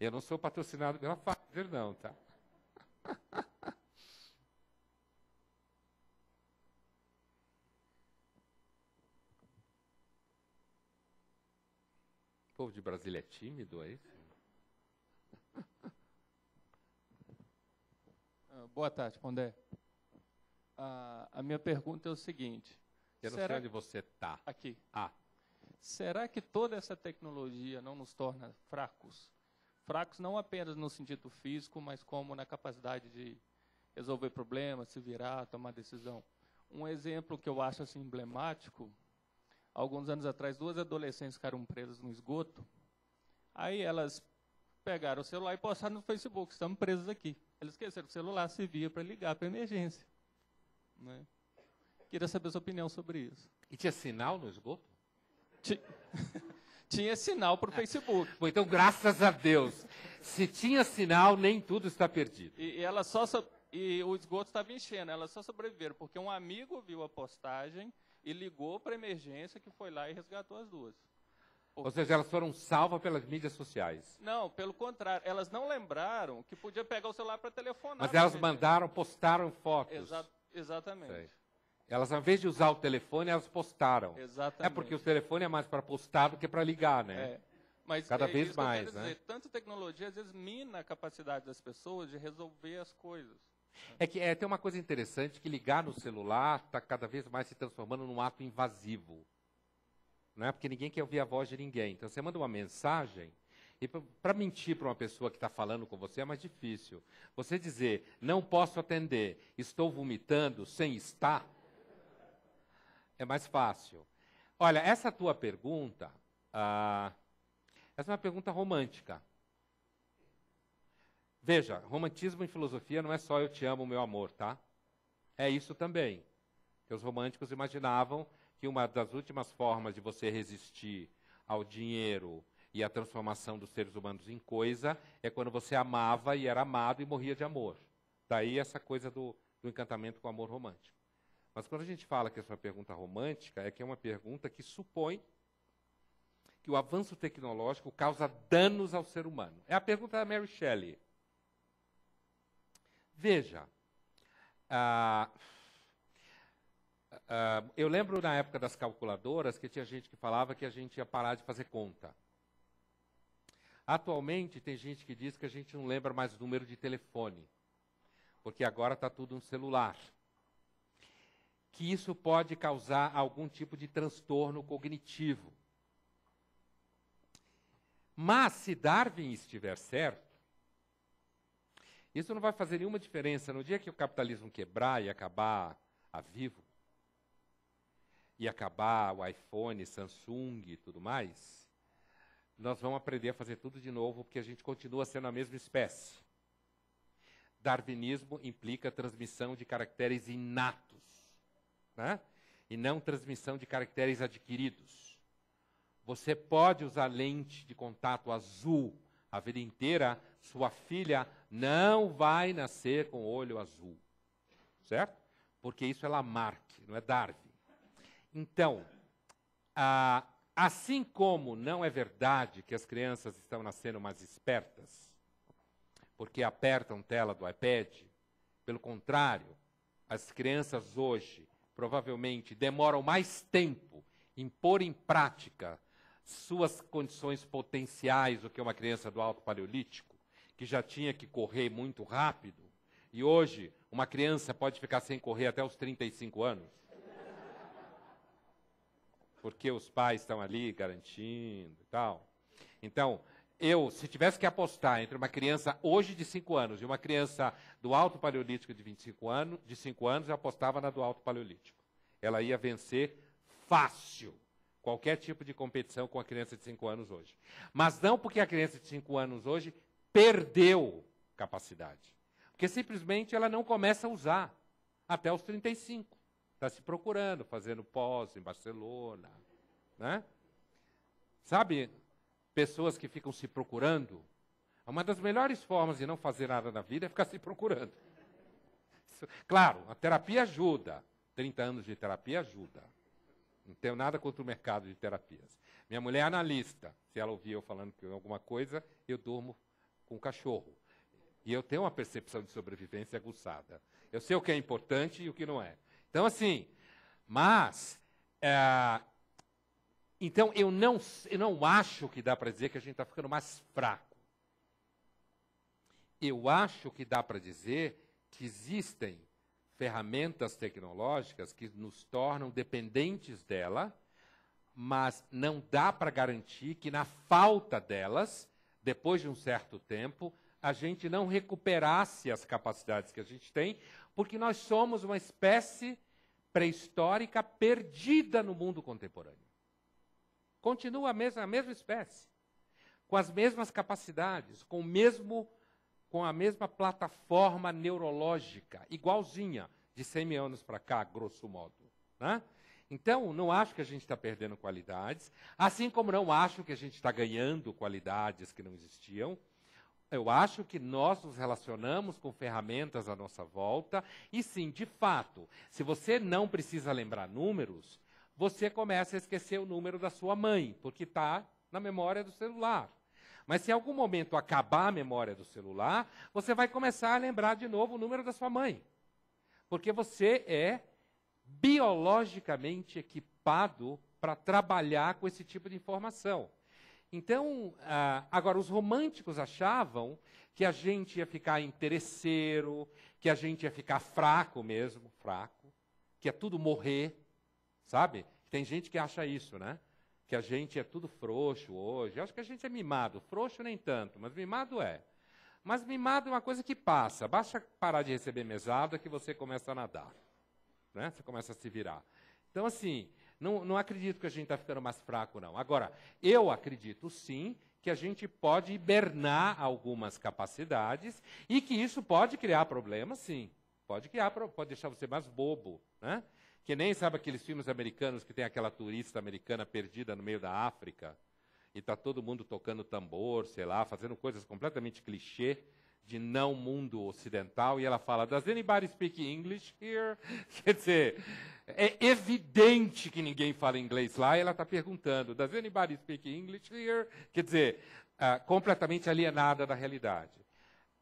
Eu não sou patrocinado pela Pfizer, não, tá? [LAUGHS] O povo de Brasília é tímido, é isso? [LAUGHS] Ah, boa tarde, Pondé. Ah, a minha pergunta é o seguinte. Eu não será... sei onde você está. Aqui. Ah. Será que toda essa tecnologia não nos torna fracos? Fracos não apenas no sentido físico, mas como na capacidade de resolver problemas, se virar, tomar decisão. Um exemplo que eu acho assim, emblemático alguns anos atrás, duas adolescentes ficaram presas no esgoto. Aí elas pegaram o celular e postaram no Facebook: estamos presas aqui. Elas esqueceram que o celular se via para ligar para emergência. Né? Queria saber a sua opinião sobre isso. E tinha sinal no esgoto? Tinha, [LAUGHS] tinha sinal para o Facebook. [LAUGHS] Bom, então, graças a Deus. Se tinha sinal, nem tudo está perdido. E, e ela só so... e o esgoto estava enchendo. Elas só sobreviveram porque um amigo viu a postagem e ligou para a emergência que foi lá e resgatou as duas. Ou seja, elas foram salvas pelas mídias sociais. Não, pelo contrário, elas não lembraram que podia pegar o celular para telefonar. Mas elas mandaram, postaram fotos. Exa exatamente. Sei. Elas, ao invés de usar o telefone, elas postaram. Exatamente. É porque o telefone é mais para postar do que para ligar, né? É. Mas Cada é, vez mais, que eu quero né? Dizer, tanta tecnologia, às vezes, mina a capacidade das pessoas de resolver as coisas. É que é, tem uma coisa interessante que ligar no celular está cada vez mais se transformando num ato invasivo. Não é? Porque ninguém quer ouvir a voz de ninguém. Então você manda uma mensagem, e para mentir para uma pessoa que está falando com você é mais difícil. Você dizer, não posso atender, estou vomitando sem estar, é mais fácil. Olha, essa tua pergunta, ah, essa é uma pergunta romântica. Veja, romantismo em filosofia não é só eu te amo, meu amor, tá? É isso também. Que os românticos imaginavam que uma das últimas formas de você resistir ao dinheiro e à transformação dos seres humanos em coisa é quando você amava e era amado e morria de amor. Daí essa coisa do, do encantamento com o amor romântico. Mas quando a gente fala que essa é uma pergunta romântica, é que é uma pergunta que supõe que o avanço tecnológico causa danos ao ser humano. É a pergunta da Mary Shelley. Veja, ah, ah, eu lembro na época das calculadoras que tinha gente que falava que a gente ia parar de fazer conta. Atualmente tem gente que diz que a gente não lembra mais o número de telefone, porque agora está tudo no celular. Que isso pode causar algum tipo de transtorno cognitivo. Mas se Darwin estiver certo, isso não vai fazer nenhuma diferença no dia que o capitalismo quebrar e acabar a Vivo, e acabar o iPhone, Samsung e tudo mais. Nós vamos aprender a fazer tudo de novo porque a gente continua sendo a mesma espécie. Darwinismo implica transmissão de caracteres inatos, né? e não transmissão de caracteres adquiridos. Você pode usar lente de contato azul a vida inteira, sua filha não vai nascer com olho azul. Certo? Porque isso é Lamarck, não é Darwin. Então, ah, assim como não é verdade que as crianças estão nascendo mais espertas, porque apertam tela do iPad, pelo contrário, as crianças hoje provavelmente demoram mais tempo em pôr em prática suas condições potenciais do que uma criança do alto paleolítico, que já tinha que correr muito rápido, e hoje uma criança pode ficar sem correr até os 35 anos. Porque os pais estão ali garantindo e tal. Então, eu, se tivesse que apostar entre uma criança hoje de 5 anos e uma criança do Alto Paleolítico de 25 anos, de 5 anos, eu apostava na do Alto Paleolítico. Ela ia vencer fácil qualquer tipo de competição com a criança de 5 anos hoje. Mas não porque a criança de 5 anos hoje perdeu capacidade. Porque simplesmente ela não começa a usar até os 35. Está se procurando, fazendo pós em Barcelona. Né? Sabe, pessoas que ficam se procurando. Uma das melhores formas de não fazer nada na vida é ficar se procurando. Claro, a terapia ajuda. 30 anos de terapia ajuda. Não tenho nada contra o mercado de terapias. Minha mulher é analista. Se ela ouvir eu falando alguma coisa, eu durmo com o cachorro. E eu tenho uma percepção de sobrevivência aguçada. Eu sei o que é importante e o que não é. Então, assim, mas. É, então, eu não, eu não acho que dá para dizer que a gente está ficando mais fraco. Eu acho que dá para dizer que existem ferramentas tecnológicas que nos tornam dependentes dela, mas não dá para garantir que na falta delas depois de um certo tempo, a gente não recuperasse as capacidades que a gente tem, porque nós somos uma espécie pré-histórica perdida no mundo contemporâneo. Continua a mesma, a mesma espécie, com as mesmas capacidades, com, o mesmo, com a mesma plataforma neurológica, igualzinha, de 100 mil anos para cá, grosso modo. Né? Então, não acho que a gente está perdendo qualidades, assim como não acho que a gente está ganhando qualidades que não existiam. Eu acho que nós nos relacionamos com ferramentas à nossa volta, e sim, de fato, se você não precisa lembrar números, você começa a esquecer o número da sua mãe, porque está na memória do celular. Mas se em algum momento acabar a memória do celular, você vai começar a lembrar de novo o número da sua mãe. Porque você é biologicamente equipado para trabalhar com esse tipo de informação. Então, ah, agora, os românticos achavam que a gente ia ficar interesseiro, que a gente ia ficar fraco mesmo, fraco, que é tudo morrer, sabe? Tem gente que acha isso, né? Que a gente é tudo frouxo hoje. Eu acho que a gente é mimado. Frouxo nem tanto, mas mimado é. Mas mimado é uma coisa que passa. Basta parar de receber mesada que você começa a nadar né? Você começa a se virar. Então, assim, não, não acredito que a gente está ficando mais fraco, não. Agora, eu acredito sim que a gente pode hibernar algumas capacidades e que isso pode criar problemas, sim. Pode criar, pode deixar você mais bobo, né? Que nem sabe aqueles filmes americanos que tem aquela turista americana perdida no meio da África e tá todo mundo tocando tambor, sei lá, fazendo coisas completamente clichê de não mundo ocidental, e ela fala: Does anybody speak English here? [LAUGHS] Quer dizer, é evidente que ninguém fala inglês lá, e ela está perguntando: Does anybody speak English here? Quer dizer, ah, completamente alienada da realidade.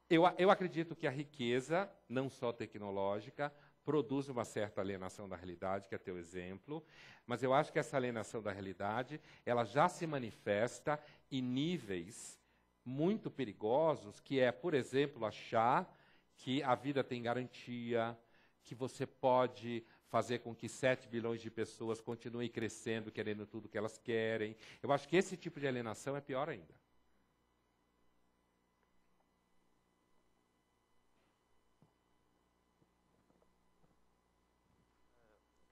Eu, eu acredito que a riqueza, não só tecnológica, produz uma certa alienação da realidade, que é teu exemplo, mas eu acho que essa alienação da realidade, ela já se manifesta em níveis muito perigosos, que é, por exemplo, achar que a vida tem garantia, que você pode fazer com que 7 bilhões de pessoas continuem crescendo, querendo tudo que elas querem. Eu acho que esse tipo de alienação é pior ainda.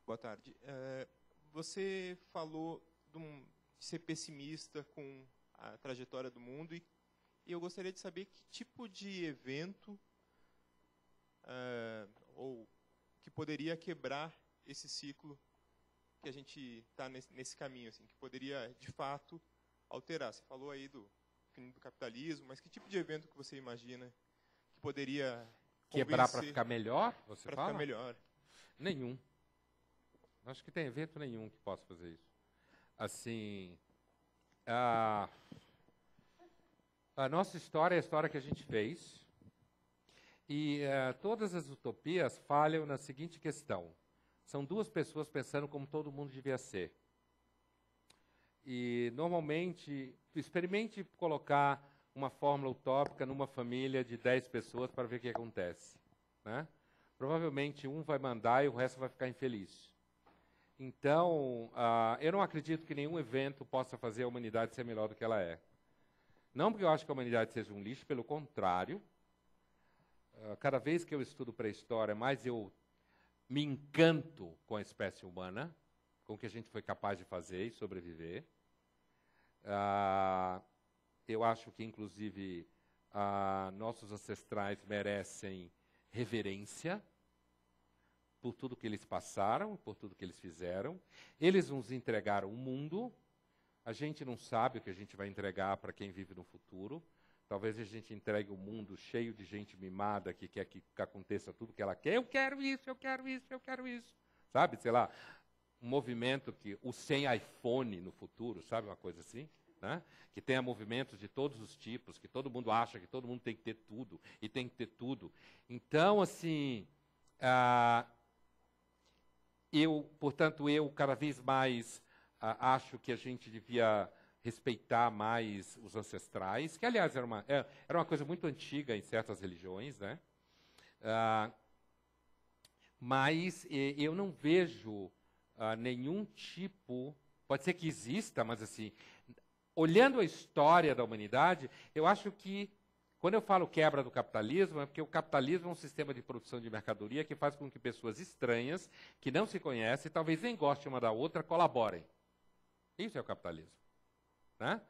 Boa tarde. É, você falou de, um, de ser pessimista com a trajetória do mundo e e eu gostaria de saber que tipo de evento uh, ou que poderia quebrar esse ciclo que a gente está nesse, nesse, caminho, assim, que poderia de fato alterar. Você falou aí do, do capitalismo, mas que tipo de evento que você imagina que poderia quebrar para ficar melhor? Você para ficar melhor? Nenhum. Acho que tem evento nenhum que possa fazer isso. Assim, ah, a nossa história é a história que a gente fez. E uh, todas as utopias falham na seguinte questão: são duas pessoas pensando como todo mundo devia ser. E normalmente, experimente colocar uma fórmula utópica numa família de 10 pessoas para ver o que acontece. Né? Provavelmente um vai mandar e o resto vai ficar infeliz. Então, uh, eu não acredito que nenhum evento possa fazer a humanidade ser melhor do que ela é. Não porque eu acho que a humanidade seja um lixo, pelo contrário. Ah, cada vez que eu estudo pré-história, mais eu me encanto com a espécie humana, com o que a gente foi capaz de fazer e sobreviver. Ah, eu acho que, inclusive, ah, nossos ancestrais merecem reverência por tudo que eles passaram, por tudo que eles fizeram. Eles nos entregaram o mundo, a gente não sabe o que a gente vai entregar para quem vive no futuro. Talvez a gente entregue um mundo cheio de gente mimada que quer que aconteça tudo que ela quer. Eu quero isso, eu quero isso, eu quero isso. Sabe, sei lá, um movimento que o sem iPhone no futuro, sabe uma coisa assim? Né? que tenha movimentos de todos os tipos, que todo mundo acha que todo mundo tem que ter tudo e tem que ter tudo. Então, assim, ah, eu, portanto, eu cada vez mais acho que a gente devia respeitar mais os ancestrais, que aliás era uma, é, era uma coisa muito antiga em certas religiões, né? Ah, mas eu não vejo ah, nenhum tipo, pode ser que exista, mas assim, olhando a história da humanidade, eu acho que quando eu falo quebra do capitalismo, é porque o capitalismo é um sistema de produção de mercadoria que faz com que pessoas estranhas, que não se conhecem, talvez nem gostem uma da outra, colaborem. Isso é o capitalismo. Né?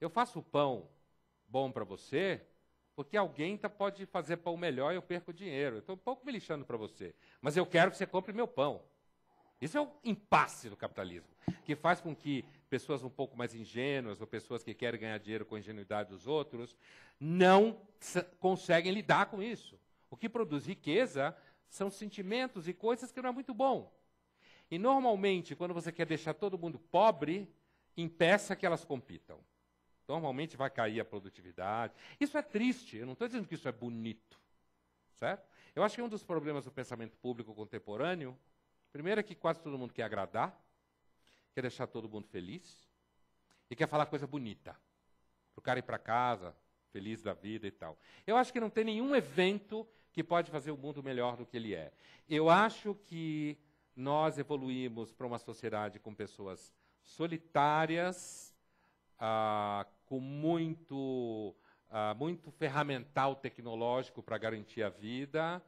Eu faço pão bom para você, porque alguém tá, pode fazer pão melhor e eu perco dinheiro. Eu estou um pouco me lixando para você, mas eu quero que você compre meu pão. Isso é o impasse do capitalismo, que faz com que pessoas um pouco mais ingênuas ou pessoas que querem ganhar dinheiro com a ingenuidade dos outros não conseguem lidar com isso. O que produz riqueza são sentimentos e coisas que não é muito bom. E normalmente, quando você quer deixar todo mundo pobre, impeça que elas compitam. Normalmente vai cair a produtividade. Isso é triste, eu não estou dizendo que isso é bonito. Certo? Eu acho que um dos problemas do pensamento público contemporâneo, primeiro é que quase todo mundo quer agradar, quer deixar todo mundo feliz e quer falar coisa bonita. Para o cara ir para casa, feliz da vida e tal. Eu acho que não tem nenhum evento que pode fazer o mundo melhor do que ele é. Eu acho que nós evoluímos para uma sociedade com pessoas solitárias, ah, com muito, ah, muito ferramental tecnológico para garantir a vida,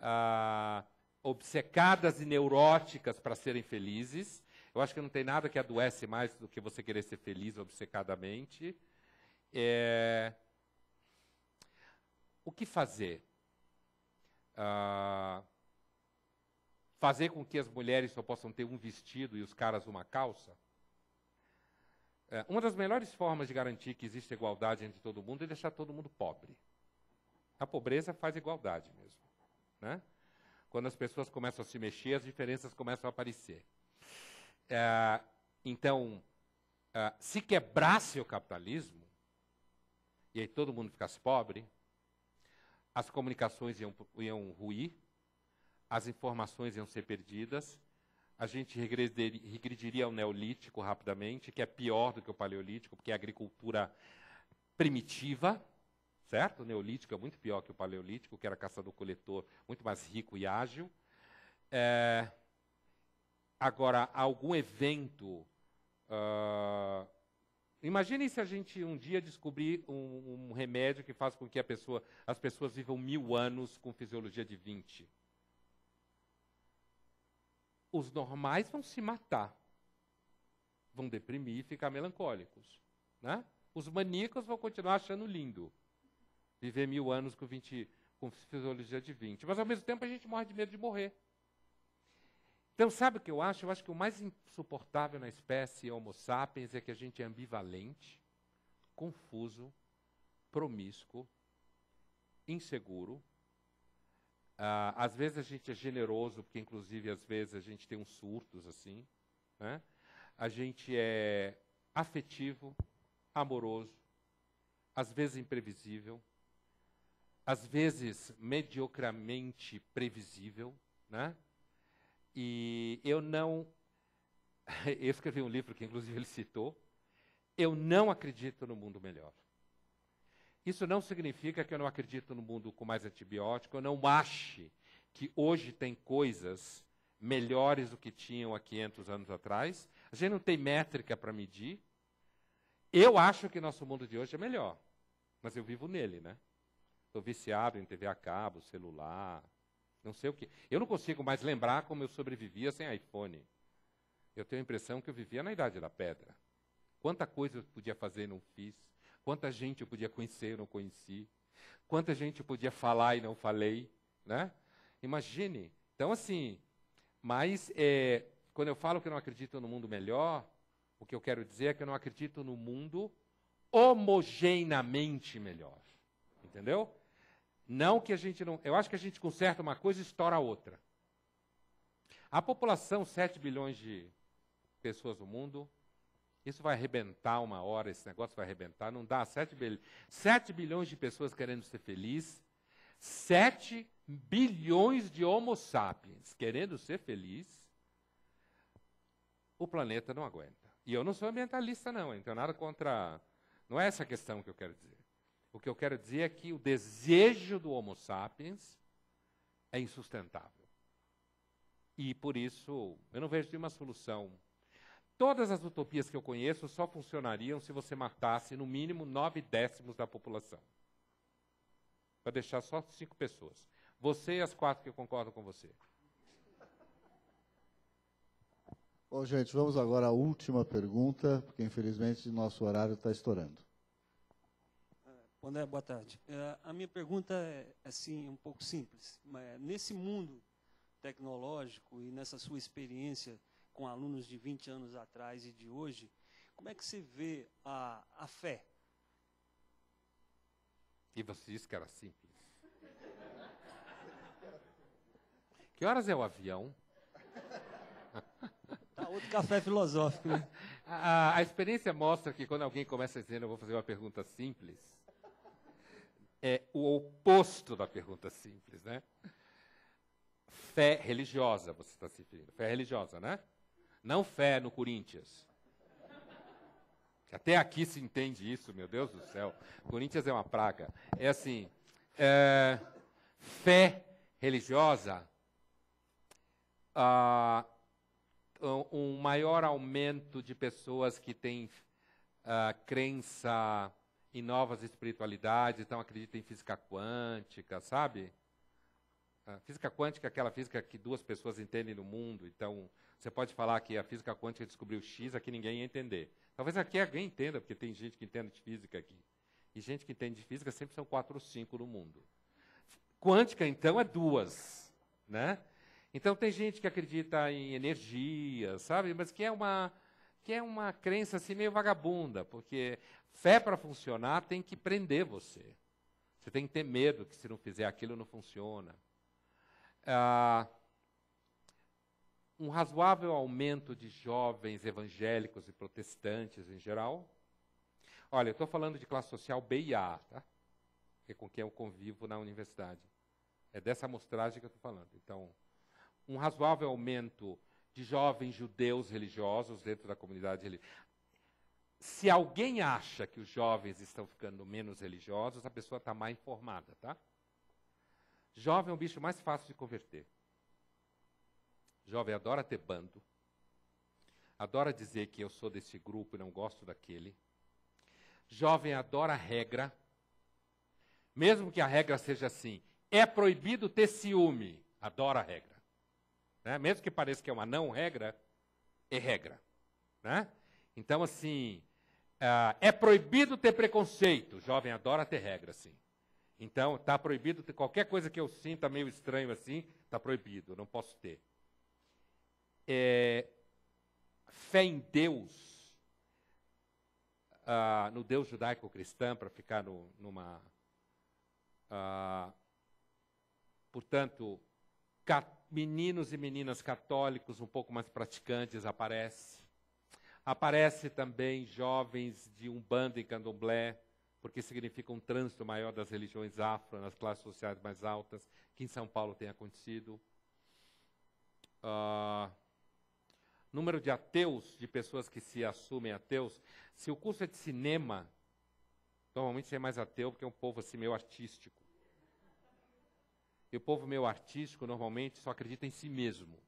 ah, obcecadas e neuróticas para serem felizes. Eu acho que não tem nada que adoece mais do que você querer ser feliz obcecadamente. É... O que fazer? Ah, fazer com que as mulheres só possam ter um vestido e os caras uma calça? É, uma das melhores formas de garantir que existe igualdade entre todo mundo é deixar todo mundo pobre. A pobreza faz igualdade mesmo. Né? Quando as pessoas começam a se mexer, as diferenças começam a aparecer. É, então, é, se quebrasse o capitalismo, e aí todo mundo ficasse pobre, as comunicações iam, iam ruir, as informações iam ser perdidas, a gente regrediria ao Neolítico rapidamente, que é pior do que o Paleolítico, porque é agricultura primitiva, certo? O Neolítico é muito pior que o Paleolítico, que era caçador-coletor, muito mais rico e ágil. É... Agora, algum evento. Uh... Ah, Imaginem se a gente um dia descobrir um, um remédio que faz com que pessoa, as pessoas vivam mil anos com fisiologia de 20. Os normais vão se matar, vão deprimir e ficar melancólicos. Né? Os maníacos vão continuar achando lindo viver mil anos com, 20, com fisiologia de 20. Mas, ao mesmo tempo, a gente morre de medo de morrer. Então, sabe o que eu acho? Eu acho que o mais insuportável na espécie Homo sapiens é que a gente é ambivalente, confuso, promíscuo, inseguro ah, às vezes a gente é generoso, porque inclusive às vezes a gente tem uns surtos assim. Né? A gente é afetivo, amoroso, às vezes imprevisível, às vezes mediocramente previsível, né? E eu não. [LAUGHS] Eu escrevi um livro que, inclusive, ele citou. Eu não acredito no mundo melhor. Isso não significa que eu não acredito no mundo com mais antibiótico, eu não ache que hoje tem coisas melhores do que tinham há 500 anos atrás. A gente não tem métrica para medir. Eu acho que nosso mundo de hoje é melhor, mas eu vivo nele, né? Estou viciado em TV a cabo, celular, não sei o que. Eu não consigo mais lembrar como eu sobrevivia sem iPhone. Eu tenho a impressão que eu vivia na idade da pedra. Quanta coisa eu podia fazer e não fiz. Quanta gente eu podia conhecer, não conheci. Quanta gente eu podia falar e não falei, né? Imagine. Então, assim, mas é, quando eu falo que eu não acredito no mundo melhor, o que eu quero dizer é que eu não acredito no mundo homogeneamente melhor. Entendeu? Não que a gente não. Eu acho que a gente conserta uma coisa e estoura a outra. A população, 7 bilhões de pessoas no mundo, isso vai arrebentar uma hora, esse negócio vai arrebentar, não dá. 7, bil... 7 bilhões de pessoas querendo ser feliz, 7 bilhões de homo sapiens querendo ser feliz, o planeta não aguenta. E eu não sou ambientalista, não, então nada contra. Não é essa a questão que eu quero dizer. O que eu quero dizer é que o desejo do homo sapiens é insustentável. E por isso eu não vejo nenhuma solução Todas as utopias que eu conheço só funcionariam se você matasse no mínimo nove décimos da população. Para deixar só cinco pessoas. Você e as quatro que concordam com você. Bom, gente, vamos agora à última pergunta, porque infelizmente nosso horário está estourando. Ah, André, boa tarde. É, a minha pergunta é assim, um pouco simples. Nesse mundo tecnológico e nessa sua experiência, com alunos de 20 anos atrás e de hoje, como é que se vê a, a fé? E você disse que era simples. Que horas é o avião? [LAUGHS] Tá outro café filosófico, né? A, a, experiência mostra que quando alguém começa dizendo eu vou fazer uma pergunta simples, é o oposto da pergunta simples, né? Fé religiosa, você está se referindo. Fé religiosa, né? não fé no Corinthians. Até aqui se entende isso, meu Deus do céu. Corinthians é uma praga. É assim, é, fé religiosa, ah, um maior aumento de pessoas que têm ah, crença em novas espiritualidades, então acreditam em física quântica, sabe? A física quântica é aquela física que duas pessoas entendem no mundo. Então, você pode falar que a física quântica descobriu X, aqui ninguém ia entender. Talvez aqui alguém entenda, porque tem gente que entende de física aqui. E gente que entende de física sempre são quatro ou cinco no mundo. Quântica, então, é duas. Né? Então, tem gente que acredita em energia, sabe? Mas que é uma, que é uma crença assim, meio vagabunda, porque fé para funcionar tem que prender você. Você tem que ter medo que se não fizer aquilo não funciona ah, um razoável aumento de jovens evangélicos e protestantes em geral. Olha, eu estou falando de classe social B e A, tá? Que é com quem eu convivo na universidade. É dessa amostragem que eu estou falando. Então, um razoável aumento de jovens judeus religiosos dentro da comunidade religiosa. Se alguém acha que os jovens estão ficando menos religiosos, a pessoa está mal informada, tá? Jovem é um bicho mais fácil de converter. Jovem adora ter bando, adora dizer que eu sou desse grupo e não gosto daquele. Jovem adora regra, mesmo que a regra seja assim: é proibido ter ciúme, adora a regra. Né? Mesmo que pareça que é uma não regra, é regra. Né? Então, assim, ah, é proibido ter preconceito, jovem adora ter regra, sim. Então, está proibido qualquer coisa que eu sinta meio estranho assim, está proibido, não posso ter. É, fé em Deus, ah, no Deus judaico-cristão, para ficar no, numa. Ah, portanto, meninos e meninas católicos um pouco mais praticantes aparece. Aparece também jovens de umbanda e candomblé porque significa um trânsito maior das religiões afro nas classes sociais mais altas, que em São Paulo tem acontecido. Uh, número de ateus, de pessoas que se assumem ateus. Se o curso é de cinema, normalmente você é mais ateu, porque é um povo assim meio artístico. E o povo meio artístico normalmente só acredita em si mesmo.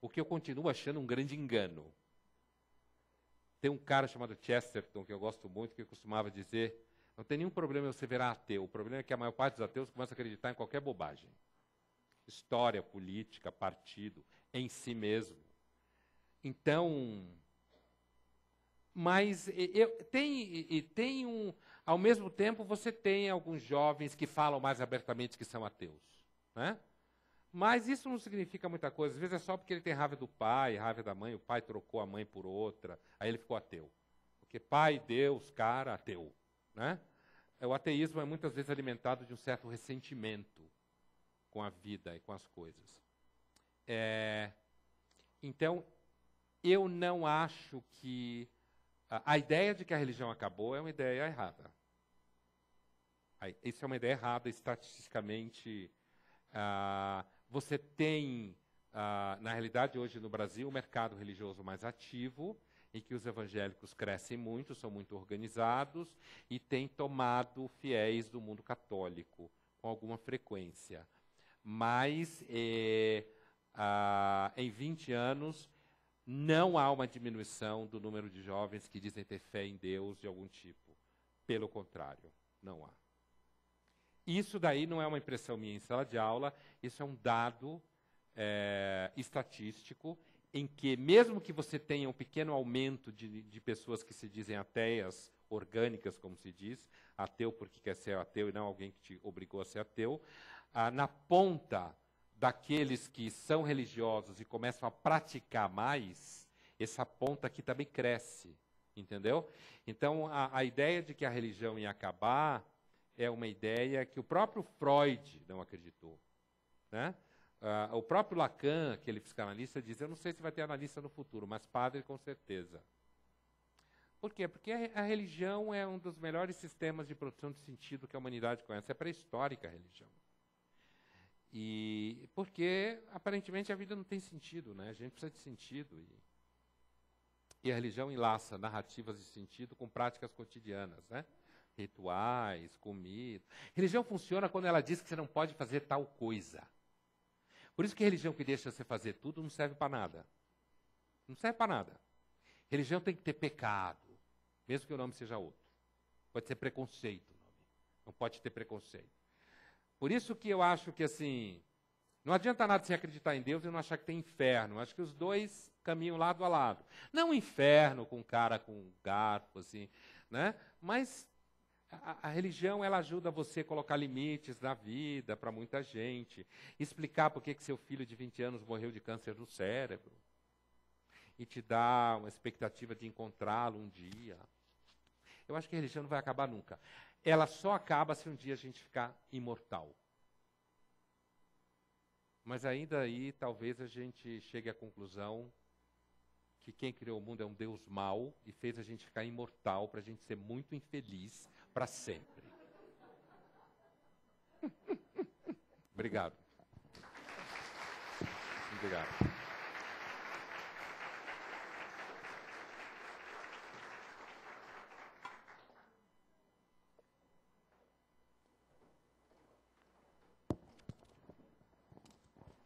O que eu continuo achando um grande engano. Tem um cara chamado Chesterton, que eu gosto muito, que costumava dizer: não tem nenhum problema você virar ateu, o problema é que a maior parte dos ateus começa a acreditar em qualquer bobagem. História, política, partido, em si mesmo. Então, mas eu, tem, e tem um. Ao mesmo tempo, você tem alguns jovens que falam mais abertamente que são ateus. Né? Mas isso não significa muita coisa. Às vezes é só porque ele tem raiva do pai, raiva da mãe, o pai trocou a mãe por outra, aí ele ficou ateu. Porque pai, Deus, cara, ateu. Né? O ateísmo é muitas vezes alimentado de um certo ressentimento com a vida e com as coisas. É, então, eu não acho que. A, a, ideia de que a religião acabou é uma ideia errada. isso é uma ideia errada estatisticamente. Ah, você tem, ah, na realidade, hoje no Brasil, o um mercado religioso mais ativo, em que os evangélicos crescem muito, são muito organizados e têm tomado fiéis do mundo católico com alguma frequência. Mas eh, ah, em 20 anos não há uma diminuição do número de jovens que dizem ter fé em Deus de algum tipo. Pelo contrário, não há. Isso daí não é uma impressão minha em sala de aula, isso é um dado é, estatístico em que, mesmo que você tenha um pequeno aumento de, de, pessoas que se dizem ateias, orgânicas, como se diz, ateu porque quer ser ateu e não alguém que te obrigou a ser ateu, ah, na ponta daqueles que são religiosos e começam a praticar mais, essa ponta aqui também cresce, entendeu? Então, a, a ideia de que a religião ia acabar é uma ideia que o próprio Freud não acreditou. Né? Ah, o próprio Lacan, aquele psicanalista, diz: Eu não sei se vai ter analista no futuro, mas padre com certeza. Por quê? Porque a, a religião é um dos melhores sistemas de produção de sentido que a humanidade conhece. É pré-histórica a religião. E porque aparentemente a vida não tem sentido, né? A gente precisa de sentido e, e a religião enlaça narrativas de sentido com práticas cotidianas, né? rituais, comida. Religião funciona quando ela diz que você não pode fazer tal coisa. Por isso que religião que deixa você fazer tudo não serve para nada. Não serve para nada. Religião tem que ter pecado, mesmo que o nome seja outro. Pode ser preconceito o nome. Não pode ter preconceito. Por isso que eu acho que assim, não adianta nada você acreditar em Deus e não achar que tem inferno. Eu acho que os dois caminham lado a lado. Não inferno com cara com garfo assim, né? Mas a, a, religião ela ajuda você a colocar limites na vida para muita gente, explicar por que seu filho de 20 anos morreu de câncer no cérebro e te dá uma expectativa de encontrá-lo um dia. Eu acho que a religião não vai acabar nunca. Ela só acaba se um dia a gente ficar imortal. Mas ainda aí, talvez a gente chegue à conclusão que quem criou o mundo é um Deus mau e fez a gente ficar imortal para a gente ser muito infeliz para sempre. [LAUGHS] Obrigado. Obrigado.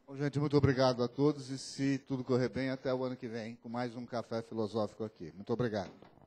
Bom, gente, muito obrigado a todos e se tudo correr bem, até o ano que vem com mais um café filosófico aqui. Muito obrigado.